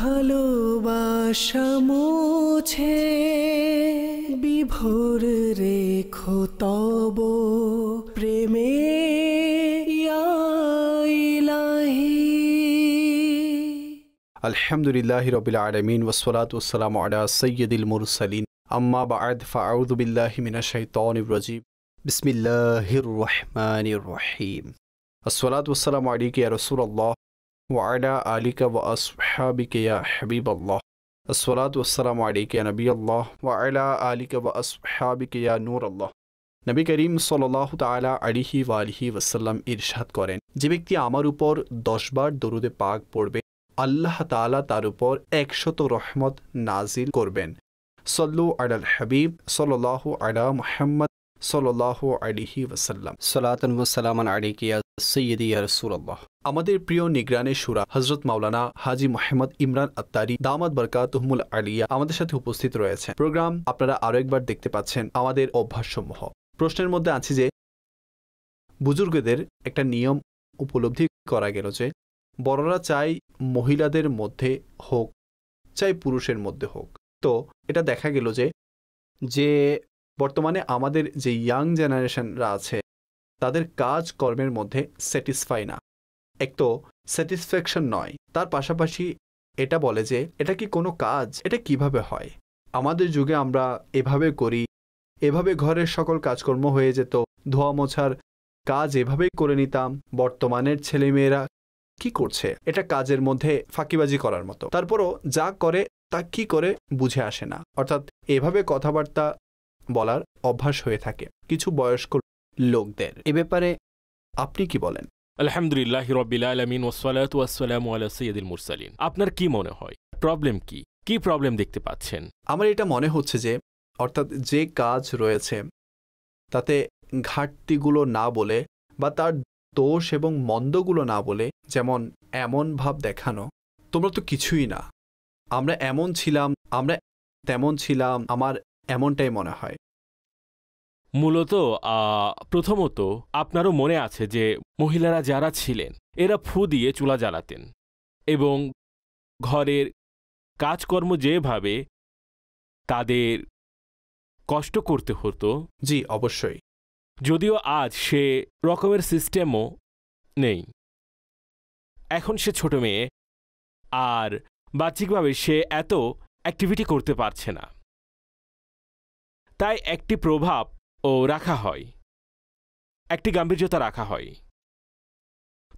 ভালোবাসা মুছে বিভোর রেখো তব প্রেমে আলহামদুলিল্লাহ রবিল আলমিন ওসলাত ওসালাম আলা সৈয়দুল মুরসালিন আম্মা বাদ ফাউদুবিল্লাহ মিনাশাইতনরজিম বিসমিল্লাহির রহমানির রহিম আসসালাত ওসালাম আলী কে রসুল আল্লাহ ওয়ালা আলিকা ওয়া আসহাবিকে ইয়া হাবিব আল্লাহ আসসালাতু ওয়াসসালামু আলাইকা ইয়া নবী আল্লাহ ওয়ালা আলিকা ওয়া আসহাবিকে ইয়া নবী করিম সাল্লাহ তালা আলিহি ওয়ালিহি ওয়াসাল্লাম ইরশাদ করেন যে ব্যক্তি আমার উপর দশবার দরুদে পাক পড়বে আল্লাহ তালা তার উপর একশত রহমত নাজিল করবেন সল্লু আলাল হাবিব সল্লাহ আলা মোহাম্মদ সল্লাহ আলিহি ওসাল্লাম সালাতামসাল্লামান আলিকিয়া সৈয়দ রসুল্লাহ আমাদের প্রিয় নিগরানের সুরা হজরত মাওলানা হাজি মোহাম্মদ ইমরান আত্তারি দামাদ বরকা তহমুল আলিয়া আমাদের সাথে উপস্থিত রয়েছে প্রোগ্রাম আপনারা আরও একবার দেখতে পাচ্ছেন আমাদের অভ্যাসসমূহ প্রশ্নের মধ্যে আছে যে বুজুর্গদের একটা নিয়ম উপলব্ধি করা গেল যে বড়রা চাই মহিলাদের মধ্যে হোক চাই পুরুষের মধ্যে হোক তো এটা দেখা গেল যে যে বর্তমানে আমাদের যে ইয়াং জেনারেশনরা আছে তাদের কাজ কর্মের মধ্যে স্যাটিসফাই না এক তো স্যাটিসফ্যাকশন নয় তার পাশাপাশি এটা বলে যে এটা কি কোনো কাজ এটা কিভাবে হয় আমাদের যুগে আমরা এভাবে করি এভাবে ঘরের সকল কাজকর্ম হয়ে যেত ধোয়া মোছার কাজ এভাবেই করে নিতাম বর্তমানের ছেলেমেয়েরা কি করছে এটা কাজের মধ্যে ফাঁকিবাজি করার মতো তারপরও যা করে তা কি করে বুঝে আসে না অর্থাৎ এভাবে কথাবার্তা বলার অভ্যাস হয়ে থাকে কিছু বয়স্ক লোকদের এ ব্যাপারে আপনি কি বলেন আলহামদুলিল্লাহ রবিল আলমিন ওসালাত ওয়াসালাম আলা সৈয়দুল মুরসালিন আপনার কি মনে হয় প্রবলেম কি কি প্রবলেম দেখতে পাচ্ছেন আমার এটা মনে হচ্ছে যে অর্থাৎ যে কাজ রয়েছে তাতে ঘাটতিগুলো না বলে বা তার দোষ এবং মন্দগুলো না বলে যেমন এমন ভাব দেখানো তোমরা তো কিছুই না আমরা এমন ছিলাম আমরা তেমন ছিলাম আমার এমনটাই মনে হয় মূলত প্রথমত আপনারও মনে আছে যে মহিলারা যারা ছিলেন এরা ফু দিয়ে চুলা জ্বালাতেন এবং ঘরের কাজকর্ম যেভাবে তাদের কষ্ট করতে হতো জি অবশ্যই যদিও আজ সে রকমের সিস্টেমও নেই এখন সে ছোট মেয়ে আর বাহ্যিকভাবে সে এত অ্যাক্টিভিটি করতে পারছে না তাই একটি প্রভাব ও রাখা হয় একটি গাম্ভীর্যতা রাখা হয়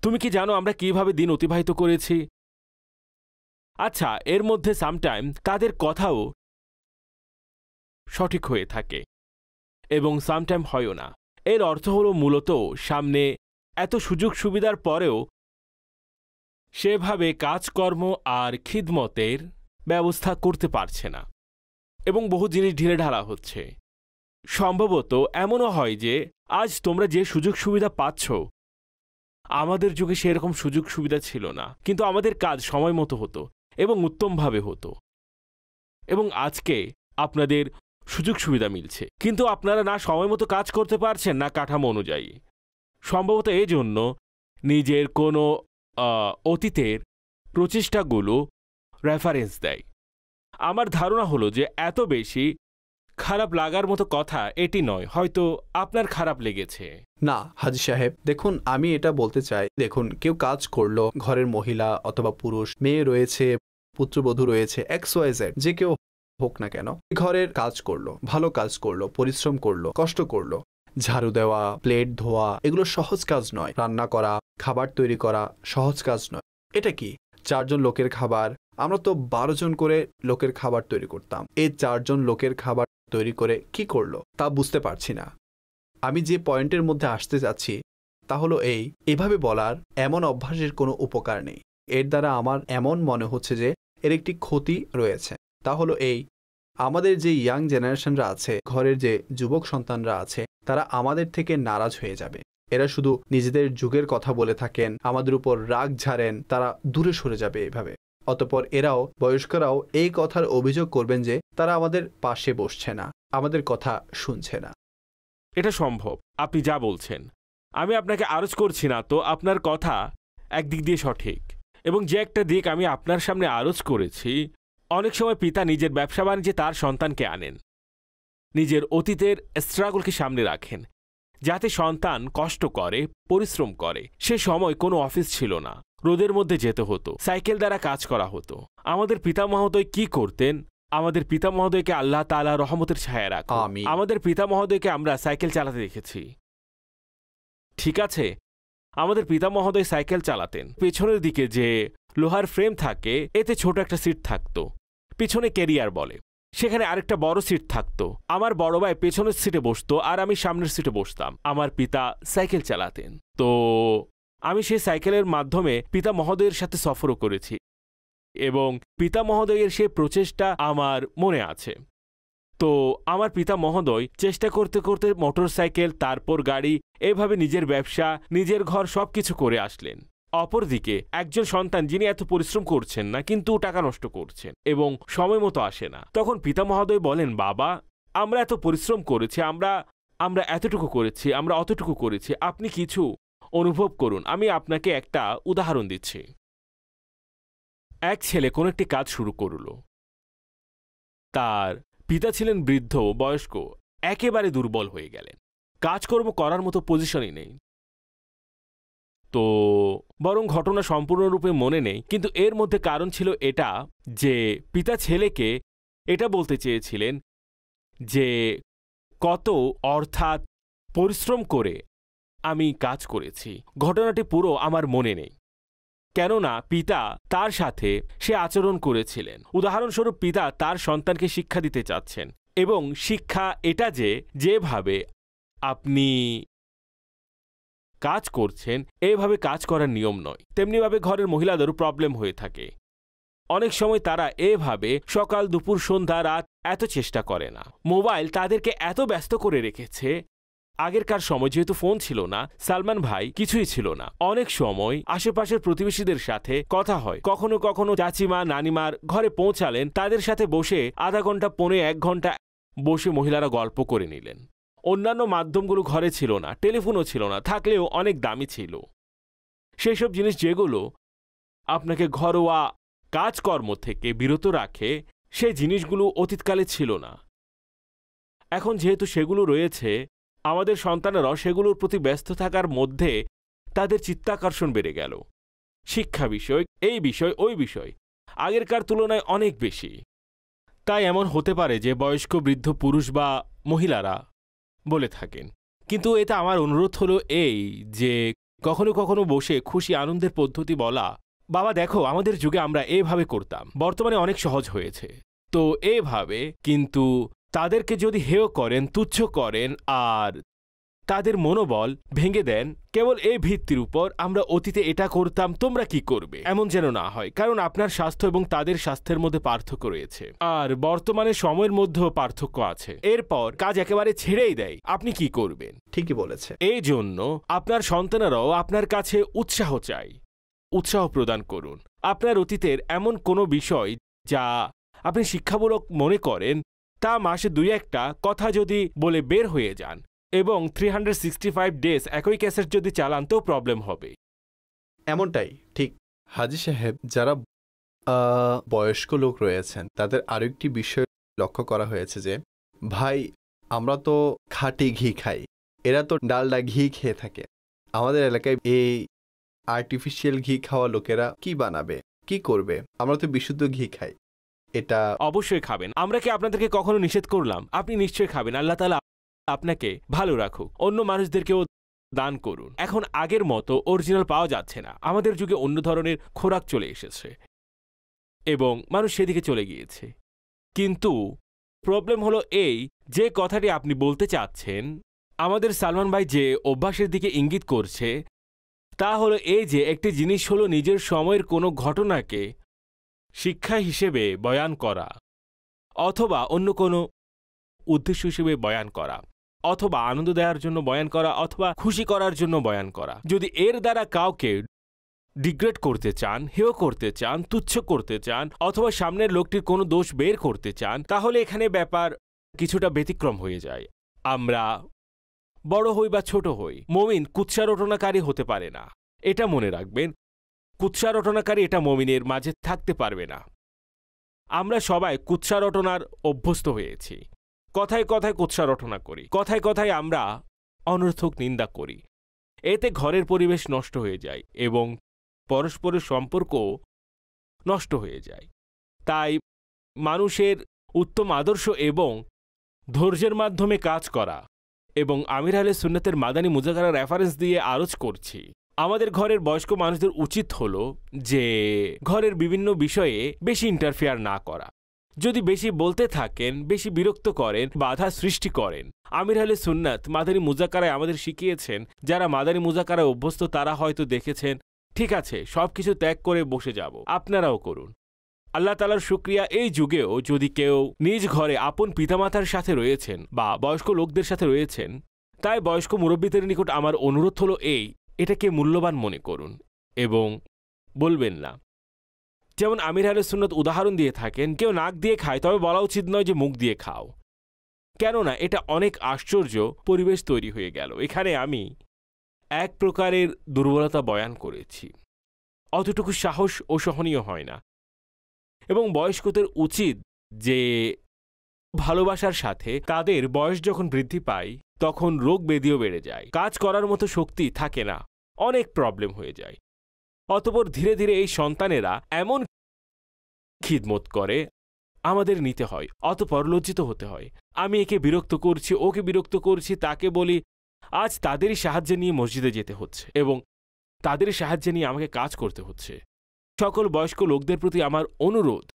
তুমি কি জানো আমরা কিভাবে দিন অতিবাহিত করেছি আচ্ছা এর মধ্যে সামটাইম তাদের কথাও সঠিক হয়ে থাকে এবং সামটাইম হয়ও না এর অর্থ হল মূলত সামনে এত সুযোগ সুবিধার পরেও সেভাবে কাজকর্ম আর খিদমতের ব্যবস্থা করতে পারছে না এবং বহু জিনিস ঢিলে ঢালা হচ্ছে সম্ভবত এমনও হয় যে আজ তোমরা যে সুযোগ সুবিধা পাচ্ছ আমাদের যুগে সেরকম সুযোগ সুবিধা ছিল না কিন্তু আমাদের কাজ সময় মতো হতো এবং উত্তমভাবে হতো এবং আজকে আপনাদের সুযোগ সুবিধা মিলছে কিন্তু আপনারা না সময় মতো কাজ করতে পারছেন না কাঠামো অনুযায়ী সম্ভবত এই জন্য নিজের কোনো অতীতের প্রচেষ্টাগুলো রেফারেন্স দেয় আমার ধারণা হলো যে এত বেশি খারাপ লাগার মতো কথা এটি নয় হয়তো আপনার খারাপ লেগেছে না হাজি সাহেব দেখুন আমি এটা বলতে চাই দেখুন কেউ কাজ করলো ঘরের মহিলা অথবা পুরুষ মেয়ে রয়েছে পুত্রবধূ রয়েছে এক্স ওয়াই জেড যে কেউ হোক না কেন ঘরের কাজ করলো ভালো কাজ করলো পরিশ্রম করলো কষ্ট করলো ঝাড়ু দেওয়া প্লেট ধোয়া এগুলো সহজ কাজ নয় রান্না করা খাবার তৈরি করা সহজ কাজ নয় এটা কি চারজন লোকের খাবার আমরা তো বারো জন করে লোকের খাবার তৈরি করতাম এই চারজন লোকের খাবার তৈরি করে কি করলো তা বুঝতে পারছি না আমি যে পয়েন্টের মধ্যে আসতে চাচ্ছি তা হলো এই এভাবে বলার এমন অভ্যাসের কোনো উপকার নেই এর দ্বারা আমার এমন মনে হচ্ছে যে এর একটি ক্ষতি রয়েছে তা হলো এই আমাদের যে ইয়াং জেনারেশনরা আছে ঘরের যে যুবক সন্তানরা আছে তারা আমাদের থেকে নারাজ হয়ে যাবে এরা শুধু নিজেদের যুগের কথা বলে থাকেন আমাদের উপর রাগ ঝাড়েন তারা দূরে সরে যাবে এভাবে অতপর এরাও বয়স্করাও এই কথার অভিযোগ করবেন যে তারা আমাদের পাশে বসছে না আমাদের কথা শুনছে না এটা সম্ভব আপনি যা বলছেন আমি আপনাকে আরজ করছি না তো আপনার কথা একদিক দিয়ে সঠিক এবং যে একটা দিক আমি আপনার সামনে আরজ করেছি অনেক সময় পিতা নিজের ব্যবসা বাণিজ্যে তার সন্তানকে আনেন নিজের অতীতের স্ট্রাগলকে সামনে রাখেন যাতে সন্তান কষ্ট করে পরিশ্রম করে সে সময় কোনো অফিস ছিল না রোদের মধ্যে যেতে হতো সাইকেল দ্বারা কাজ করা হতো আমাদের পিতামহোদয় কি করতেন আমাদের পিতা মহোদয়কে আল্লাহ তালা রহমতের ছায়া রাখ আমাদের পিতা মহোদয়কে আমরা সাইকেল চালাতে দেখেছি ঠিক আছে আমাদের পিতা মহোদয় সাইকেল চালাতেন পেছনের দিকে যে লোহার ফ্রেম থাকে এতে ছোট একটা সিট থাকতো পিছনে ক্যারিয়ার বলে সেখানে আরেকটা বড় সিট থাকতো আমার বড় ভাই পেছনের সিটে বসতো আর আমি সামনের সিটে বসতাম আমার পিতা সাইকেল চালাতেন তো আমি সেই সাইকেলের মাধ্যমে পিতা মহোদয়ের সাথে সফরও করেছি এবং পিতা মহোদয়ের সেই প্রচেষ্টা আমার মনে আছে তো আমার পিতা মহোদয় চেষ্টা করতে করতে মোটর সাইকেল তারপর গাড়ি এভাবে নিজের ব্যবসা নিজের ঘর সব কিছু করে আসলেন অপরদিকে একজন সন্তান যিনি এত পরিশ্রম করছেন না কিন্তু টাকা নষ্ট করছেন এবং সময় মতো আসে না তখন পিতা মহোদয় বলেন বাবা আমরা এত পরিশ্রম করেছি আমরা আমরা এতটুকু করেছি আমরা অতটুকু করেছি আপনি কিছু অনুভব করুন আমি আপনাকে একটা উদাহরণ দিচ্ছি এক ছেলে কোন একটি কাজ শুরু করল তার পিতা ছিলেন বৃদ্ধ বয়স্ক একেবারে দুর্বল হয়ে গেলেন কাজকর্ম করার মতো পজিশনই নেই তো বরং ঘটনা সম্পূর্ণরূপে মনে নেই কিন্তু এর মধ্যে কারণ ছিল এটা যে পিতা ছেলেকে এটা বলতে চেয়েছিলেন যে কত অর্থাৎ পরিশ্রম করে আমি কাজ করেছি ঘটনাটি পুরো আমার মনে নেই কেননা পিতা তার সাথে সে আচরণ করেছিলেন উদাহরণস্বরূপ পিতা তার সন্তানকে শিক্ষা দিতে চাচ্ছেন এবং শিক্ষা এটা যে যেভাবে আপনি কাজ করছেন এভাবে কাজ করার নিয়ম নয় তেমনিভাবে ঘরের মহিলাদেরও প্রবলেম হয়ে থাকে অনেক সময় তারা এভাবে সকাল দুপুর সন্ধ্যা রাত এত চেষ্টা করে না মোবাইল তাদেরকে এত ব্যস্ত করে রেখেছে আগেরকার সময় যেহেতু ফোন ছিল না সালমান ভাই কিছুই ছিল না অনেক সময় আশেপাশের প্রতিবেশীদের সাথে কথা হয় কখনো কখনো চাচিমা নানিমার ঘরে পৌঁছালেন তাদের সাথে বসে আধা ঘন্টা পৌনে এক ঘন্টা বসে মহিলারা গল্প করে নিলেন অন্যান্য মাধ্যমগুলো ঘরে ছিল না টেলিফোনও ছিল না থাকলেও অনেক দামি ছিল সেই সব জিনিস যেগুলো আপনাকে ঘরোয়া কাজকর্ম থেকে বিরত রাখে সেই জিনিসগুলো অতীতকালে ছিল না এখন যেহেতু সেগুলো রয়েছে আমাদের সন্তানেরাও সেগুলোর প্রতি ব্যস্ত থাকার মধ্যে তাদের চিত্তাকর্ষণ বেড়ে গেল শিক্ষা বিষয় এই বিষয় ওই বিষয় আগেরকার তুলনায় অনেক বেশি তাই এমন হতে পারে যে বয়স্ক বৃদ্ধ পুরুষ বা মহিলারা বলে থাকেন কিন্তু এতে আমার অনুরোধ হলো এই যে কখনো কখনো বসে খুশি আনন্দের পদ্ধতি বলা বাবা দেখো আমাদের যুগে আমরা এভাবে করতাম বর্তমানে অনেক সহজ হয়েছে তো এভাবে কিন্তু তাদেরকে যদি হেয় করেন তুচ্ছ করেন আর তাদের মনোবল ভেঙে দেন কেবল এই ভিত্তির উপর আমরা অতীতে এটা করতাম তোমরা কি করবে এমন যেন না হয় কারণ আপনার স্বাস্থ্য এবং তাদের স্বাস্থ্যের মধ্যে পার্থক্য রয়েছে আর বর্তমানে সময়ের মধ্যেও পার্থক্য আছে এরপর কাজ একেবারে ছেড়েই দেয় আপনি কি করবেন ঠিকই বলেছে এই জন্য আপনার সন্তানেরাও আপনার কাছে উৎসাহ চাই উৎসাহ প্রদান করুন আপনার অতীতের এমন কোনো বিষয় যা আপনি শিক্ষামূলক মনে করেন তা মাসে দুই একটা কথা যদি বলে বের হয়ে যান এবং three hundred sixty five days একই ক্যাসেট যদি চালান তো প্রবলেম হবে এমনটাই ঠিক হাজি সাহেব যারা বয়স্ক লোক রয়েছেন তাদের আরেকটি বিষয় লক্ষ্য করা হয়েছে যে ভাই আমরা তো খাটি ঘি খাই এরা তো ডালডা ঘি খেয়ে থাকে আমাদের এলাকায় এই আর্টিফিশিয়াল ঘি খাওয়া লোকেরা কি বানাবে কি করবে আমরা তো বিশুদ্ধ ঘি খাই এটা অবশ্যই খাবেন আমরা কি আপনাদেরকে কখনো নিষেধ করলাম আপনি নিশ্চয়ই খাবেন আল্লাহ তালা আপনাকে ভালো রাখুক অন্য মানুষদেরকেও দান করুন এখন আগের মতো অরিজিনাল পাওয়া যাচ্ছে না আমাদের যুগে অন্য ধরনের খোরাক চলে এসেছে এবং মানুষ সেদিকে চলে গিয়েছে কিন্তু প্রবলেম হলো এই যে কথাটি আপনি বলতে চাচ্ছেন আমাদের সালমান ভাই যে অভ্যাসের দিকে ইঙ্গিত করছে তা হলো এই যে একটি জিনিস হলো নিজের সময়ের কোনো ঘটনাকে শিক্ষা হিসেবে বয়ান করা অথবা অন্য কোনো উদ্দেশ্য হিসেবে বয়ান করা অথবা আনন্দ দেওয়ার জন্য বয়ান করা অথবা খুশি করার জন্য বয়ান করা যদি এর দ্বারা কাউকে ডিগ্রেড করতে চান হেয় করতে চান তুচ্ছ করতে চান অথবা সামনের লোকটির কোনো দোষ বের করতে চান তাহলে এখানে ব্যাপার কিছুটা ব্যতিক্রম হয়ে যায় আমরা বড় হই বা ছোট হই মমিন কুৎসারোটনাকারী হতে পারে না এটা মনে রাখবেন কুৎসা রটনাকারী এটা মমিনের মাঝে থাকতে পারবে না আমরা সবাই কুৎসা রটনার অভ্যস্ত হয়েছি কথায় কথায় কুৎসা রটনা করি কথায় কথায় আমরা অনর্থক নিন্দা করি এতে ঘরের পরিবেশ নষ্ট হয়ে যায় এবং পরস্পরের সম্পর্ক নষ্ট হয়ে যায় তাই মানুষের উত্তম আদর্শ এবং ধৈর্যের মাধ্যমে কাজ করা এবং আমির আলে সুন্নতের মাদানী মুজাকারা রেফারেন্স দিয়ে আরজ করছি আমাদের ঘরের বয়স্ক মানুষদের উচিত হলো যে ঘরের বিভিন্ন বিষয়ে বেশি ইন্টারফেয়ার না করা যদি বেশি বলতে থাকেন বেশি বিরক্ত করেন বাধা সৃষ্টি করেন আমির হলে সুন্নাত মাদারি মুজাকারায় আমাদের শিখিয়েছেন যারা মাদারী মুজাকারায় অভ্যস্ত তারা হয়তো দেখেছেন ঠিক আছে সব কিছু ত্যাগ করে বসে যাব আপনারাও করুন আল্লাহ তালার শুক্রিয়া এই যুগেও যদি কেউ নিজ ঘরে আপন পিতামাতার সাথে রয়েছেন বা বয়স্ক লোকদের সাথে রয়েছেন তাই বয়স্ক মুরব্বীদের নিকট আমার অনুরোধ হলো এই এটাকে মূল্যবান মনে করুন এবং বলবেন না যেমন আমির আলে সুন্নত উদাহরণ দিয়ে থাকেন কেউ নাক দিয়ে খায় তবে বলা উচিত নয় যে মুখ দিয়ে খাও কেননা এটা অনেক আশ্চর্য পরিবেশ তৈরি হয়ে গেল এখানে আমি এক প্রকারের দুর্বলতা বয়ান করেছি অতটুকু সাহস ও সহনীয় হয় না এবং বয়স্কদের উচিত যে ভালোবাসার সাথে তাদের বয়স যখন বৃদ্ধি পায় তখন রোগ বেদিও বেড়ে যায় কাজ করার মতো শক্তি থাকে না অনেক প্রবলেম হয়ে যায় অতপর ধীরে ধীরে এই সন্তানেরা এমন খিদমত করে আমাদের নিতে হয় অতপর লজ্জিত হতে হয় আমি একে বিরক্ত করছি ওকে বিরক্ত করছি তাকে বলি আজ তাদেরই সাহায্যে নিয়ে মসজিদে যেতে হচ্ছে এবং তাদের সাহায্যে নিয়ে আমাকে কাজ করতে হচ্ছে সকল বয়স্ক লোকদের প্রতি আমার অনুরোধ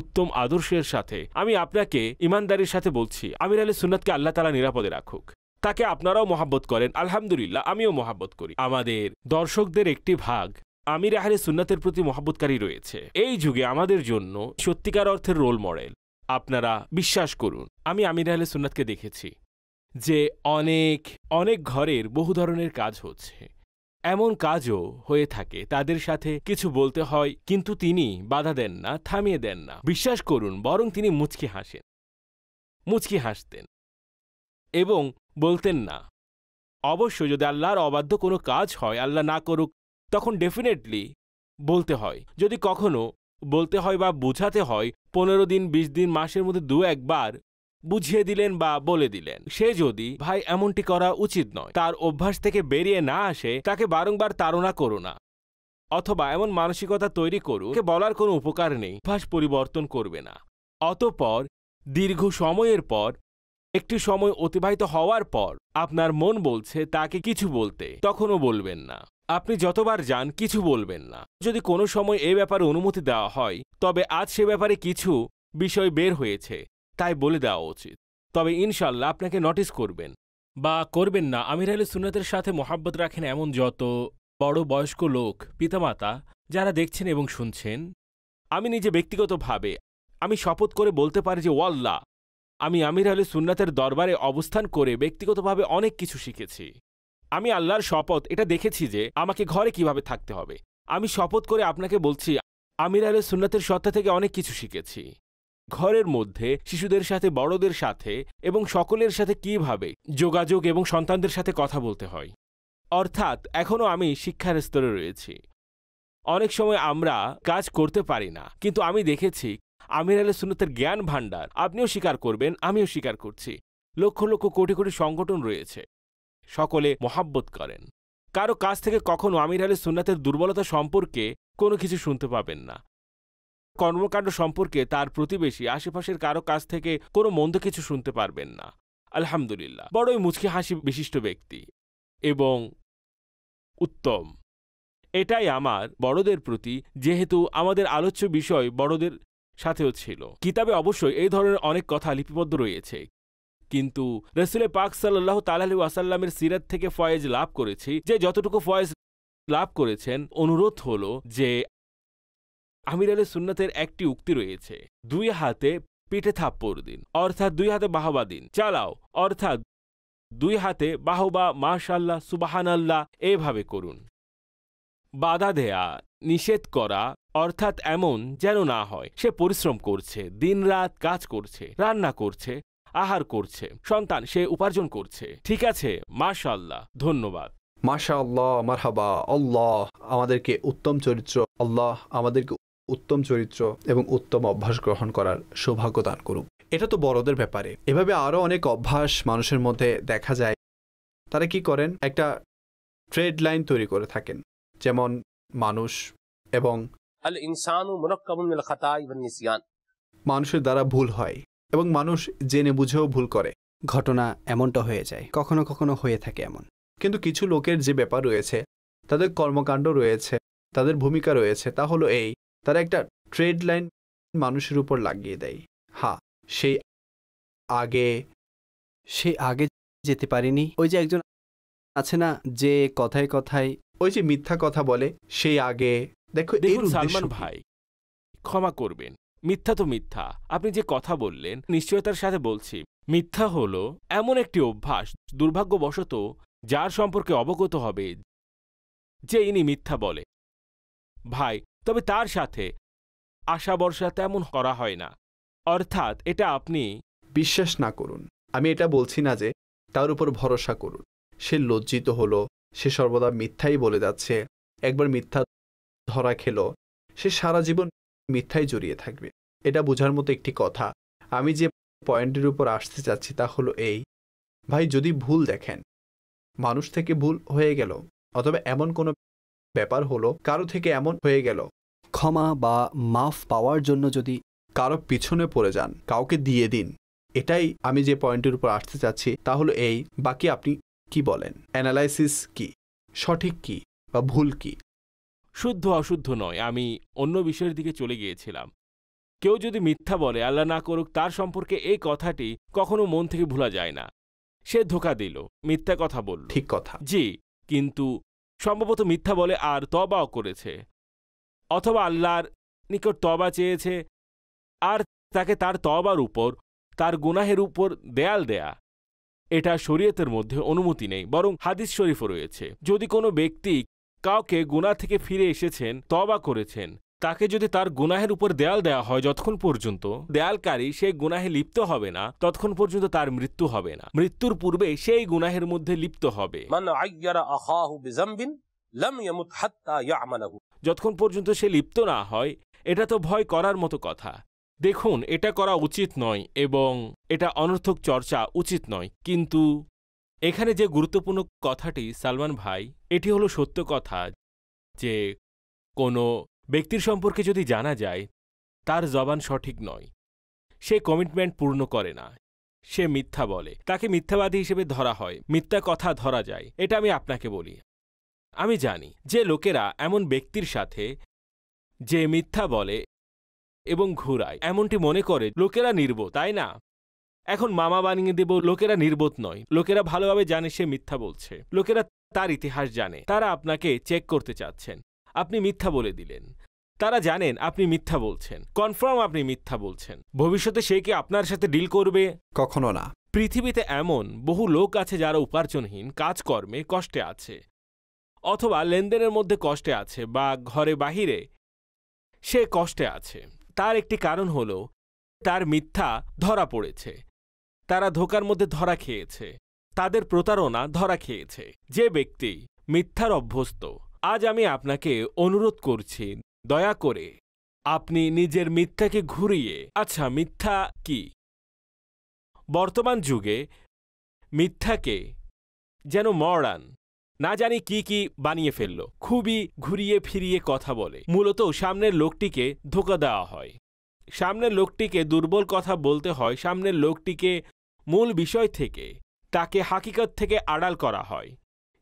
উত্তম আদর্শের সাথে আমি আপনাকে ইমানদারির সাথে বলছি আমির আলী সুন্নাতকে আল্লাহ তালা নিরাপদে রাখুক তাকে আপনারাও মহাব্বত করেন আলহামদুলিল্লাহ আমিও মহাব্বত করি আমাদের দর্শকদের একটি ভাগ আমির আহারে সুন্নাতের প্রতি মহাব্বতকারী রয়েছে এই যুগে আমাদের জন্য সত্যিকার অর্থের রোল মডেল আপনারা বিশ্বাস করুন আমি আমির আহলে সুন্নাতকে দেখেছি যে অনেক অনেক ঘরের বহু ধরনের কাজ হচ্ছে এমন কাজও হয়ে থাকে তাদের সাথে কিছু বলতে হয় কিন্তু তিনি বাধা দেন না থামিয়ে দেন না বিশ্বাস করুন বরং তিনি মুচকি হাসেন মুচকি হাসতেন এবং বলতেন না অবশ্য যদি আল্লাহর অবাধ্য কোনো কাজ হয় আল্লাহ না করুক তখন ডেফিনেটলি বলতে হয় যদি কখনো বলতে হয় বা বুঝাতে হয় পনেরো দিন বিশ দিন মাসের মধ্যে দু একবার বুঝিয়ে দিলেন বা বলে দিলেন সে যদি ভাই এমনটি করা উচিত নয় তার অভ্যাস থেকে বেরিয়ে না আসে তাকে বারংবার তাড়না করো না অথবা এমন মানসিকতা তৈরি করুক বলার কোনো উপকার নেই অভ্যাস পরিবর্তন করবে না অতপর দীর্ঘ সময়ের পর একটি সময় অতিবাহিত হওয়ার পর আপনার মন বলছে তাকে কিছু বলতে তখনও বলবেন না আপনি যতবার যান কিছু বলবেন না যদি কোনো সময় এ ব্যাপারে অনুমতি দেওয়া হয় তবে আজ সে ব্যাপারে কিছু বিষয় বের হয়েছে তাই বলে দেওয়া উচিত তবে ইনশাল্লাহ আপনাকে নোটিস করবেন বা করবেন না আমির আলী সুন্নাতের সাথে মোহাব্বত রাখেন এমন যত বড় বয়স্ক লোক পিতামাতা যারা দেখছেন এবং শুনছেন আমি নিজে ব্যক্তিগতভাবে আমি শপথ করে বলতে পারি যে ওয়াল্লা আমি আমির আলী সুন্নাতের দরবারে অবস্থান করে ব্যক্তিগতভাবে অনেক কিছু শিখেছি আমি আল্লাহর শপথ এটা দেখেছি যে আমাকে ঘরে কিভাবে থাকতে হবে আমি শপথ করে আপনাকে বলছি আমির আলী সুন্নাতের সত্তা থেকে অনেক কিছু শিখেছি ঘরের মধ্যে শিশুদের সাথে বড়দের সাথে এবং সকলের সাথে কিভাবে যোগাযোগ এবং সন্তানদের সাথে কথা বলতে হয় অর্থাৎ এখনও আমি শিক্ষার স্তরে রয়েছি অনেক সময় আমরা কাজ করতে পারি না কিন্তু আমি দেখেছি আমির আলে সুনতের জ্ঞান ভাণ্ডার আপনিও স্বীকার করবেন আমিও স্বীকার করছি লক্ষ লক্ষ কোটি কোটি সংগঠন রয়েছে সকলে মহাব্বত করেন কারো কাছ থেকে কখনো আমির আলে সুন্নাতের দুর্বলতা সম্পর্কে কোনো কিছু শুনতে পাবেন না কর্মকাণ্ড সম্পর্কে তার প্রতিবেশী আশেপাশের কারো কাছ থেকে কোনো মন্দ কিছু শুনতে পারবেন না আলহামদুলিল্লাহ বড়ই মুচকি হাসি বিশিষ্ট ব্যক্তি এবং উত্তম এটাই আমার বড়দের প্রতি যেহেতু আমাদের আলোচ্য বিষয় বড়দের সাথেও ছিল কিতাবে অবশ্যই এই ধরনের অনেক কথা লিপিবদ্ধ রয়েছে কিন্তু রসুলে পাক সাল্লাহ তালাহি ওয়াসাল্লামের সিরাত থেকে ফয়েজ লাভ করেছি যে যতটুকু ফয়েজ লাভ করেছেন অনুরোধ হল যে আমির আলী সুন্নাতের একটি উক্তি রয়েছে দুই হাতে পিঠে থাপ্পড় দিন অর্থাৎ দুই হাতে বাহবা দিন চালাও অর্থাৎ দুই হাতে বাহবা মাশাল্লাহ সুবাহান আল্লাহ এভাবে করুন বাধা দেয়া নিষেধ করা অর্থাৎ এমন যেন না হয় সে পরিশ্রম করছে দিনরাত কাজ করছে রান্না করছে আহার করছে সন্তান সে উপার্জন করছে ঠিক আছে মাশাল্লাহ ধন্যবাদ মাশা আল্লাহ মারহাবা আল্লাহ আমাদেরকে উত্তম চরিত্র আল্লাহ আমাদেরকে উত্তম চরিত্র এবং উত্তম অভ্যাস গ্রহণ করার সৌভাগ্য দান করুক এটা তো বড়দের ব্যাপারে এভাবে আরও অনেক অভ্যাস মানুষের মধ্যে দেখা যায় তারা কি করেন একটা ট্রেড লাইন তৈরি করে থাকেন যেমন মানুষ এবং খাতা মানুষের দ্বারা ভুল হয় এবং মানুষ জেনে বুঝেও ভুল করে ঘটনা এমনটা হয়ে যায় কখনো কখনো হয়ে থাকে এমন কিন্তু কিছু লোকের যে ব্যাপার রয়েছে তাদের কর্মকাণ্ড রয়েছে তাদের ভূমিকা রয়েছে তা হলো এই তারা একটা ট্রেড লাইন মানুষের উপর লাগিয়ে দেয় হ্যাঁ সেই আগে সে আগে যেতে পারিনি ওই যে একজন আছে না যে কথায় কথায় ওই যে মিথ্যা কথা বলে সেই আগে দেখো দেখুন সালমান ভাই ক্ষমা করবেন মিথ্যা তো মিথ্যা আপনি যে কথা বললেন নিশ্চয়তার সাথে বলছি মিথ্যা হল এমন একটি অভ্যাস দুর্ভাগ্যবশত যার সম্পর্কে অবগত হবে যে ইনি মিথ্যা বলে ভাই তবে তার সাথে আশা বর্ষা তেমন করা হয় না অর্থাৎ এটা আপনি বিশ্বাস না করুন আমি এটা বলছি না যে তার উপর ভরসা করুন সে লজ্জিত হলো সে সর্বদা মিথ্যাই বলে যাচ্ছে একবার মিথ্যা ধরা খেলো সে সারা জীবন মিথ্যাই জড়িয়ে থাকবে এটা বোঝার মতো একটি কথা আমি যে পয়েন্টের উপর আসতে চাচ্ছি তা হলো এই ভাই যদি ভুল দেখেন মানুষ থেকে ভুল হয়ে গেল অথবা এমন কোনো ব্যাপার হলো কারো থেকে এমন হয়ে গেল ক্ষমা বা মাফ পাওয়ার জন্য যদি কারো পিছনে পড়ে যান কাউকে দিয়ে দিন এটাই আমি যে পয়েন্টের উপর আসতে চাচ্ছি তা হলো এই বাকি আপনি কি বলেন অ্যানালাইসিস কি সঠিক কি বা ভুল কি শুদ্ধ অশুদ্ধ নয় আমি অন্য বিষয়ের দিকে চলে গিয়েছিলাম কেউ যদি মিথ্যা বলে আল্লাহ না করুক তার সম্পর্কে এই কথাটি কখনো মন থেকে ভুলা যায় না সে ধোকা দিল মিথ্যা কথা বলল ঠিক কথা জি কিন্তু সম্ভবত মিথ্যা বলে আর তবাও করেছে অথবা আল্লাহর নিকট তবা চেয়েছে আর তাকে তার তবার উপর তার গুনাহের উপর দেয়াল দেয়া এটা শরীয়তের মধ্যে অনুমতি নেই বরং হাদিস শরীফও রয়েছে যদি কোনো ব্যক্তি কাউকে গুণা থেকে ফিরে এসেছেন তবা করেছেন তাকে যদি তার গুনাহের উপর দেয়াল দেয়া হয় যতক্ষণ পর্যন্ত দেয়ালকারী সেই গুনাহে লিপ্ত হবে না ততক্ষণ পর্যন্ত তার মৃত্যু হবে না মৃত্যুর পূর্বে সেই গুনাহের মধ্যে লিপ্ত হবে যতক্ষণ পর্যন্ত সে লিপ্ত না হয় এটা তো ভয় করার মতো কথা দেখুন এটা করা উচিত নয় এবং এটা অনর্থক চর্চা উচিত নয় কিন্তু এখানে যে গুরুত্বপূর্ণ কথাটি সালমান ভাই এটি হলো সত্য কথা যে কোনো ব্যক্তির সম্পর্কে যদি জানা যায় তার জবান সঠিক নয় সে কমিটমেন্ট পূর্ণ করে না সে মিথ্যা বলে তাকে মিথ্যাবাদী হিসেবে ধরা হয় মিথ্যা কথা ধরা যায় এটা আমি আপনাকে বলি আমি জানি যে লোকেরা এমন ব্যক্তির সাথে যে মিথ্যা বলে এবং ঘুরায় এমনটি মনে করে লোকেরা নির্বোধ তাই না এখন মামা বানিয়ে দেব লোকেরা নির্বোধ নয় লোকেরা ভালোভাবে জানে সে মিথ্যা বলছে লোকেরা তার ইতিহাস জানে তারা আপনাকে চেক করতে চাচ্ছেন আপনি মিথ্যা বলে দিলেন তারা জানেন আপনি মিথ্যা বলছেন কনফার্ম আপনি মিথ্যা বলছেন ভবিষ্যতে সে কি আপনার সাথে ডিল করবে কখনো না পৃথিবীতে এমন বহু লোক আছে যারা উপার্জনহীন কাজকর্মে কষ্টে আছে অথবা লেনদেনের মধ্যে কষ্টে আছে বা ঘরে বাহিরে সে কষ্টে আছে তার একটি কারণ হল তার মিথ্যা ধরা পড়েছে তারা ধোকার মধ্যে ধরা খেয়েছে তাদের প্রতারণা ধরা খেয়েছে যে ব্যক্তি মিথ্যার অভ্যস্ত আজ আমি আপনাকে অনুরোধ করছি দয়া করে আপনি নিজের মিথ্যাকে ঘুরিয়ে আচ্ছা মিথ্যা কি বর্তমান যুগে মিথ্যাকে যেন মরান না জানি কি কি বানিয়ে ফেলল খুবই ঘুরিয়ে ফিরিয়ে কথা বলে মূলত সামনের লোকটিকে ধোকা দেওয়া হয় সামনের লোকটিকে দুর্বল কথা বলতে হয় সামনের লোকটিকে মূল বিষয় থেকে তাকে হাকিকত থেকে আড়াল করা হয়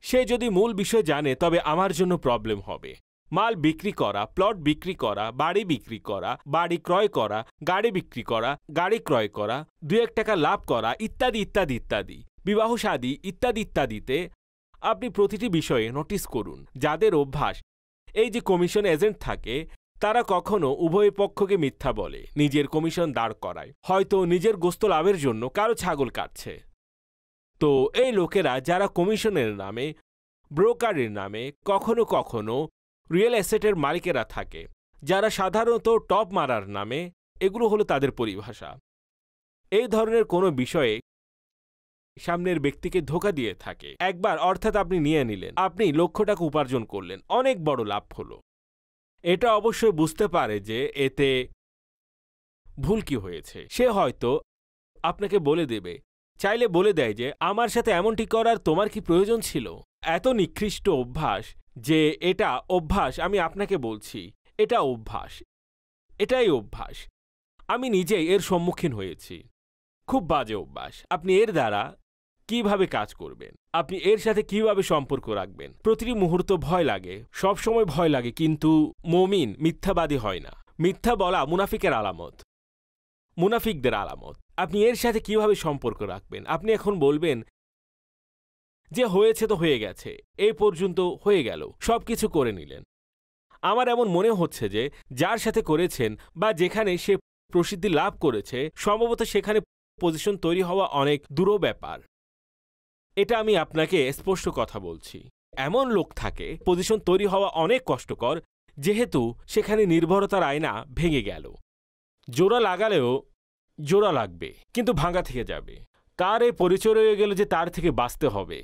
সে যদি মূল বিষয় জানে তবে আমার জন্য প্রবলেম হবে মাল বিক্রি করা প্লট বিক্রি করা বাড়ি বিক্রি করা বাড়ি ক্রয় করা গাড়ি বিক্রি করা গাড়ি ক্রয় করা দু এক টাকা লাভ করা ইত্যাদি ইত্যাদি ইত্যাদি বিবাহ সাদী ইত্যাদি ইত্যাদিতে আপনি প্রতিটি বিষয়ে নোটিস করুন যাদের অভ্যাস এই যে কমিশন এজেন্ট থাকে তারা কখনো উভয় পক্ষকে মিথ্যা বলে নিজের কমিশন দাঁড় করায় হয়তো নিজের গোস্ত লাভের জন্য কারো ছাগল কাটছে তো এই লোকেরা যারা কমিশনের নামে ব্রোকারের নামে কখনো কখনো রিয়েল এস্টেটের মালিকেরা থাকে যারা সাধারণত টপ মারার নামে এগুলো হলো তাদের পরিভাষা এই ধরনের কোনো বিষয়ে সামনের ব্যক্তিকে ধোকা দিয়ে থাকে একবার অর্থাৎ আপনি নিয়ে নিলেন আপনি লক্ষ্য টাকা উপার্জন করলেন অনেক বড় লাভ হলো এটা অবশ্যই বুঝতে পারে যে এতে ভুল কি হয়েছে সে হয়তো আপনাকে বলে দেবে চাইলে বলে দেয় যে আমার সাথে এমনটি করার তোমার কি প্রয়োজন ছিল এত নিকৃষ্ট অভ্যাস যে এটা অভ্যাস আমি আপনাকে বলছি এটা অভ্যাস এটাই অভ্যাস আমি নিজেই এর সম্মুখীন হয়েছি খুব বাজে অভ্যাস আপনি এর দ্বারা কিভাবে কাজ করবেন আপনি এর সাথে কিভাবে সম্পর্ক রাখবেন প্রতিটি মুহূর্ত ভয় লাগে সবসময় ভয় লাগে কিন্তু মমিন মিথ্যাবাদী হয় না মিথ্যা বলা মুনাফিকের আলামত মুনাফিকদের আলামত আপনি এর সাথে কিভাবে সম্পর্ক রাখবেন আপনি এখন বলবেন যে হয়েছে তো হয়ে গেছে এ পর্যন্ত হয়ে গেল সব কিছু করে নিলেন আমার এমন মনে হচ্ছে যে যার সাথে করেছেন বা যেখানে সে প্রসিদ্ধি লাভ করেছে সম্ভবত সেখানে পজিশন তৈরি হওয়া অনেক দূর ব্যাপার এটা আমি আপনাকে স্পষ্ট কথা বলছি এমন লোক থাকে পজিশন তৈরি হওয়া অনেক কষ্টকর যেহেতু সেখানে নির্ভরতার আয়না ভেঙে গেল জোড়া লাগালেও জোড়া লাগবে কিন্তু ভাঙা থেকে যাবে তার এ পরিচয় রয়ে গেল যে তার থেকে বাঁচতে হবে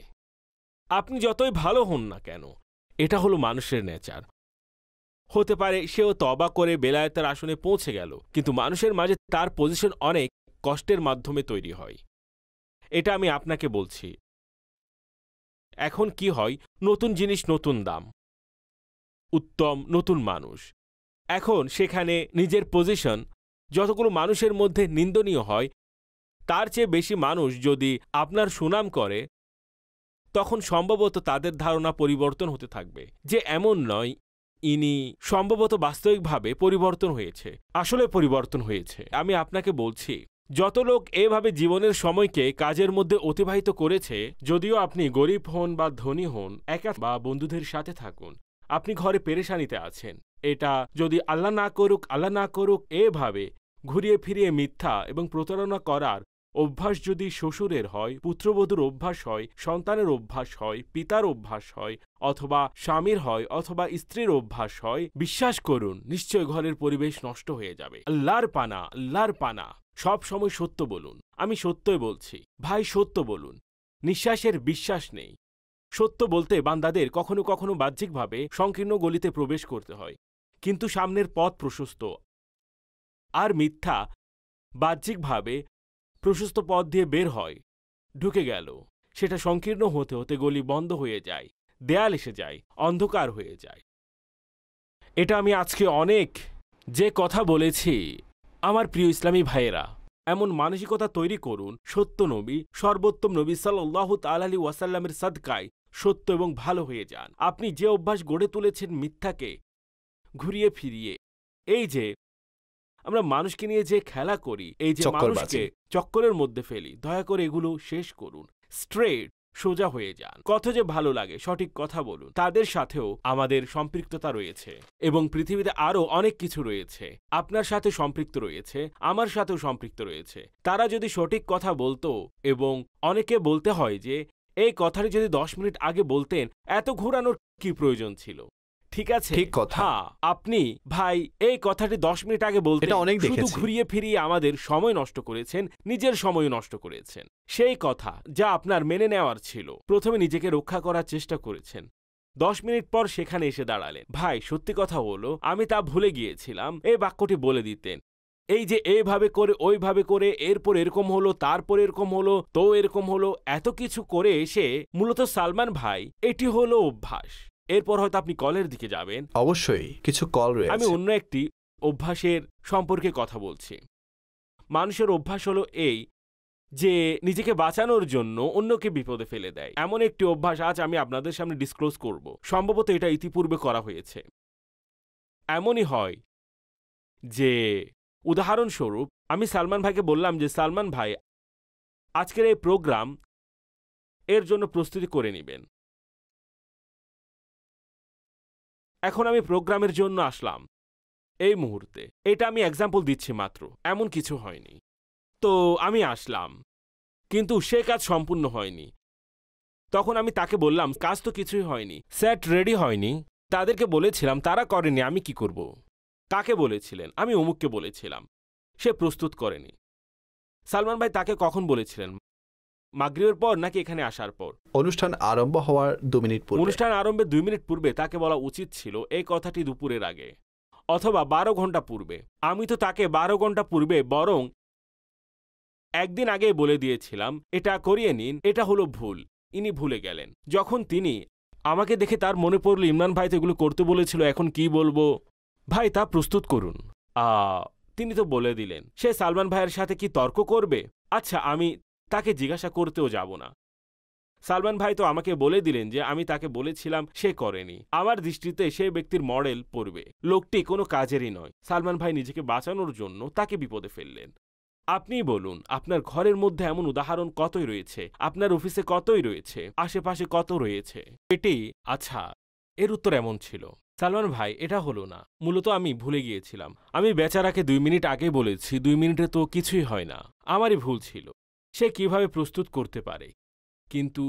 আপনি যতই ভালো হন না কেন এটা হলো মানুষের নেচার হতে পারে সেও তবা করে বেলায়তার আসনে পৌঁছে গেল কিন্তু মানুষের মাঝে তার পজিশন অনেক কষ্টের মাধ্যমে তৈরি হয় এটা আমি আপনাকে বলছি এখন কি হয় নতুন জিনিস নতুন দাম উত্তম নতুন মানুষ এখন সেখানে নিজের পজিশন যতগুলো মানুষের মধ্যে নিন্দনীয় হয় তার চেয়ে বেশি মানুষ যদি আপনার সুনাম করে তখন সম্ভবত তাদের ধারণা পরিবর্তন হতে থাকবে যে এমন নয় ইনি সম্ভবত বাস্তবিকভাবে পরিবর্তন হয়েছে আসলে পরিবর্তন হয়েছে আমি আপনাকে বলছি যত লোক এভাবে জীবনের সময়কে কাজের মধ্যে অতিবাহিত করেছে যদিও আপনি গরিব হন বা ধনী হন একা বা বন্ধুদের সাথে থাকুন আপনি ঘরে পেরেশানিতে আছেন এটা যদি আল্লাহ না করুক আল্লাহ না করুক এভাবে ঘুরিয়ে ফিরিয়ে মিথ্যা এবং প্রতারণা করার অভ্যাস যদি শ্বশুরের হয় পুত্রবধূর অভ্যাস হয় সন্তানের অভ্যাস হয় পিতার অভ্যাস হয় অথবা স্বামীর হয় অথবা স্ত্রীর অভ্যাস হয় বিশ্বাস করুন নিশ্চয় ঘরের পরিবেশ নষ্ট হয়ে যাবে আল্লাহর পানা আল্লাহর পানা সব সময় সত্য বলুন আমি সত্যই বলছি ভাই সত্য বলুন নিঃশ্বাসের বিশ্বাস নেই সত্য বলতে বান্দাদের কখনো কখনো বাহ্যিকভাবে সংকীর্ণ গলিতে প্রবেশ করতে হয় কিন্তু সামনের পথ প্রশস্ত আর মিথ্যা বাহ্যিকভাবে প্রশস্ত পথ দিয়ে বের হয় ঢুকে গেল সেটা সংকীর্ণ হতে হতে গলি বন্ধ হয়ে যায় দেয়াল এসে যায় অন্ধকার হয়ে যায় এটা আমি আজকে অনেক যে কথা বলেছি আমার প্রিয় ইসলামী ভাইয়েরা এমন মানসিকতা তৈরি করুন সত্য নবী সর্বোত্তম নবী সাল্লাহ তালি ওয়াসাল্লামের সাদকায় সত্য এবং ভালো হয়ে যান আপনি যে অভ্যাস গড়ে তুলেছেন মিথ্যাকে ঘুরিয়ে ফিরিয়ে এই যে আমরা মানুষকে নিয়ে যে খেলা করি এই যে মানুষকে চক্করের মধ্যে ফেলি দয়া করে এগুলো শেষ করুন স্ট্রেট সোজা হয়ে যান কথা যে ভালো লাগে সঠিক কথা বলুন তাদের সাথেও আমাদের সম্পৃক্ততা রয়েছে এবং পৃথিবীতে আরও অনেক কিছু রয়েছে আপনার সাথে সম্পৃক্ত রয়েছে আমার সাথেও সম্পৃক্ত রয়েছে তারা যদি সঠিক কথা বলতো এবং অনেকে বলতে হয় যে এই কথাটি যদি দশ মিনিট আগে বলতেন এত ঘোরানোর কি প্রয়োজন ছিল ঠিক আছে ঠিক কথা হ্যাঁ, আপনি ভাই এই কথাটি দশ মিনিট আগে বলতে এটা অনেক শুধু ঘুরিয়ে ফিরিয়ে আমাদের সময় নষ্ট করেছেন নিজের সময় নষ্ট করেছেন সেই কথা যা আপনার মেনে নেওয়ার ছিল প্রথমে নিজেকে রক্ষা করার চেষ্টা করেছেন দশ মিনিট পর সেখানে এসে দাঁড়ালেন ভাই সত্যি কথা হলো আমি তা ভুলে গিয়েছিলাম এই বাক্যটি বলে দিতেন এই যে এইভাবে করে ওইভাবে করে এরপর এরকম হলো তারপর এরকম হলো তো এরকম হলো এত কিছু করে এসে মূলত সালমান ভাই এটি হলো অভ্যাস এরপর হয়তো আপনি কলের দিকে যাবেন অবশ্যই কিছু কল রয়েছে আমি অন্য একটি অভ্যাসের সম্পর্কে কথা বলছি মানুষের অভ্যাস হলো এই যে নিজেকে বাঁচানোর জন্য অন্যকে বিপদে ফেলে দেয় এমন একটি অভ্যাস আজ আমি আপনাদের সামনে ডিসক্লোজ করব সম্ভবত এটা ইতিপূর্বে করা হয়েছে এমনই হয় যে উদাহরণস্বরূপ আমি সালমান ভাইকে বললাম যে সালমান ভাই আজকের এই প্রোগ্রাম এর জন্য প্রস্তুতি করে নেবেন এখন আমি প্রোগ্রামের জন্য আসলাম এই মুহূর্তে এটা আমি এক্সাম্পল দিচ্ছি মাত্র এমন কিছু হয়নি তো আমি আসলাম কিন্তু সে কাজ সম্পূর্ণ হয়নি তখন আমি তাকে বললাম কাজ তো কিছুই হয়নি স্যাট রেডি হয়নি তাদেরকে বলেছিলাম তারা করেনি আমি কি করব কাকে বলেছিলেন আমি অমুককে বলেছিলাম সে প্রস্তুত করেনি সালমান ভাই তাকে কখন বলেছিলেন মাগরিবের পর নাকি এখানে আসার পর অনুষ্ঠান আরম্ভ হওয়ার দু মিনিট পূর্বে অনুষ্ঠান আরম্ভে দুই মিনিট পূর্বে তাকে বলা উচিত ছিল এই কথাটি দুপুরের আগে অথবা বারো ঘন্টা পূর্বে আমি তো তাকে বারো ঘন্টা পূর্বে বরং একদিন আগে বলে দিয়েছিলাম এটা করিয়ে নিন এটা হলো ভুল ইনি ভুলে গেলেন যখন তিনি আমাকে দেখে তার মনে পড়ল ইমরান ভাই তো এগুলো করতে বলেছিল এখন কি বলবো ভাই তা প্রস্তুত করুন তিনি তো বলে দিলেন সে সালমান ভাইয়ের সাথে কি তর্ক করবে আচ্ছা আমি তাকে জিজ্ঞাসা করতেও যাব না সালমান ভাই তো আমাকে বলে দিলেন যে আমি তাকে বলেছিলাম সে করেনি আমার দৃষ্টিতে সে ব্যক্তির মডেল পড়বে লোকটি কোনো কাজেরই নয় সালমান ভাই নিজেকে বাঁচানোর জন্য তাকে বিপদে ফেললেন আপনি বলুন আপনার ঘরের মধ্যে এমন উদাহরণ কতই রয়েছে আপনার অফিসে কতই রয়েছে আশেপাশে কত রয়েছে এটি আচ্ছা এর উত্তর এমন ছিল সালমান ভাই এটা হলো না মূলত আমি ভুলে গিয়েছিলাম আমি বেচারাকে দুই মিনিট আগে বলেছি দুই মিনিটে তো কিছুই হয় না আমারই ভুল ছিল সে কিভাবে প্রস্তুত করতে পারে কিন্তু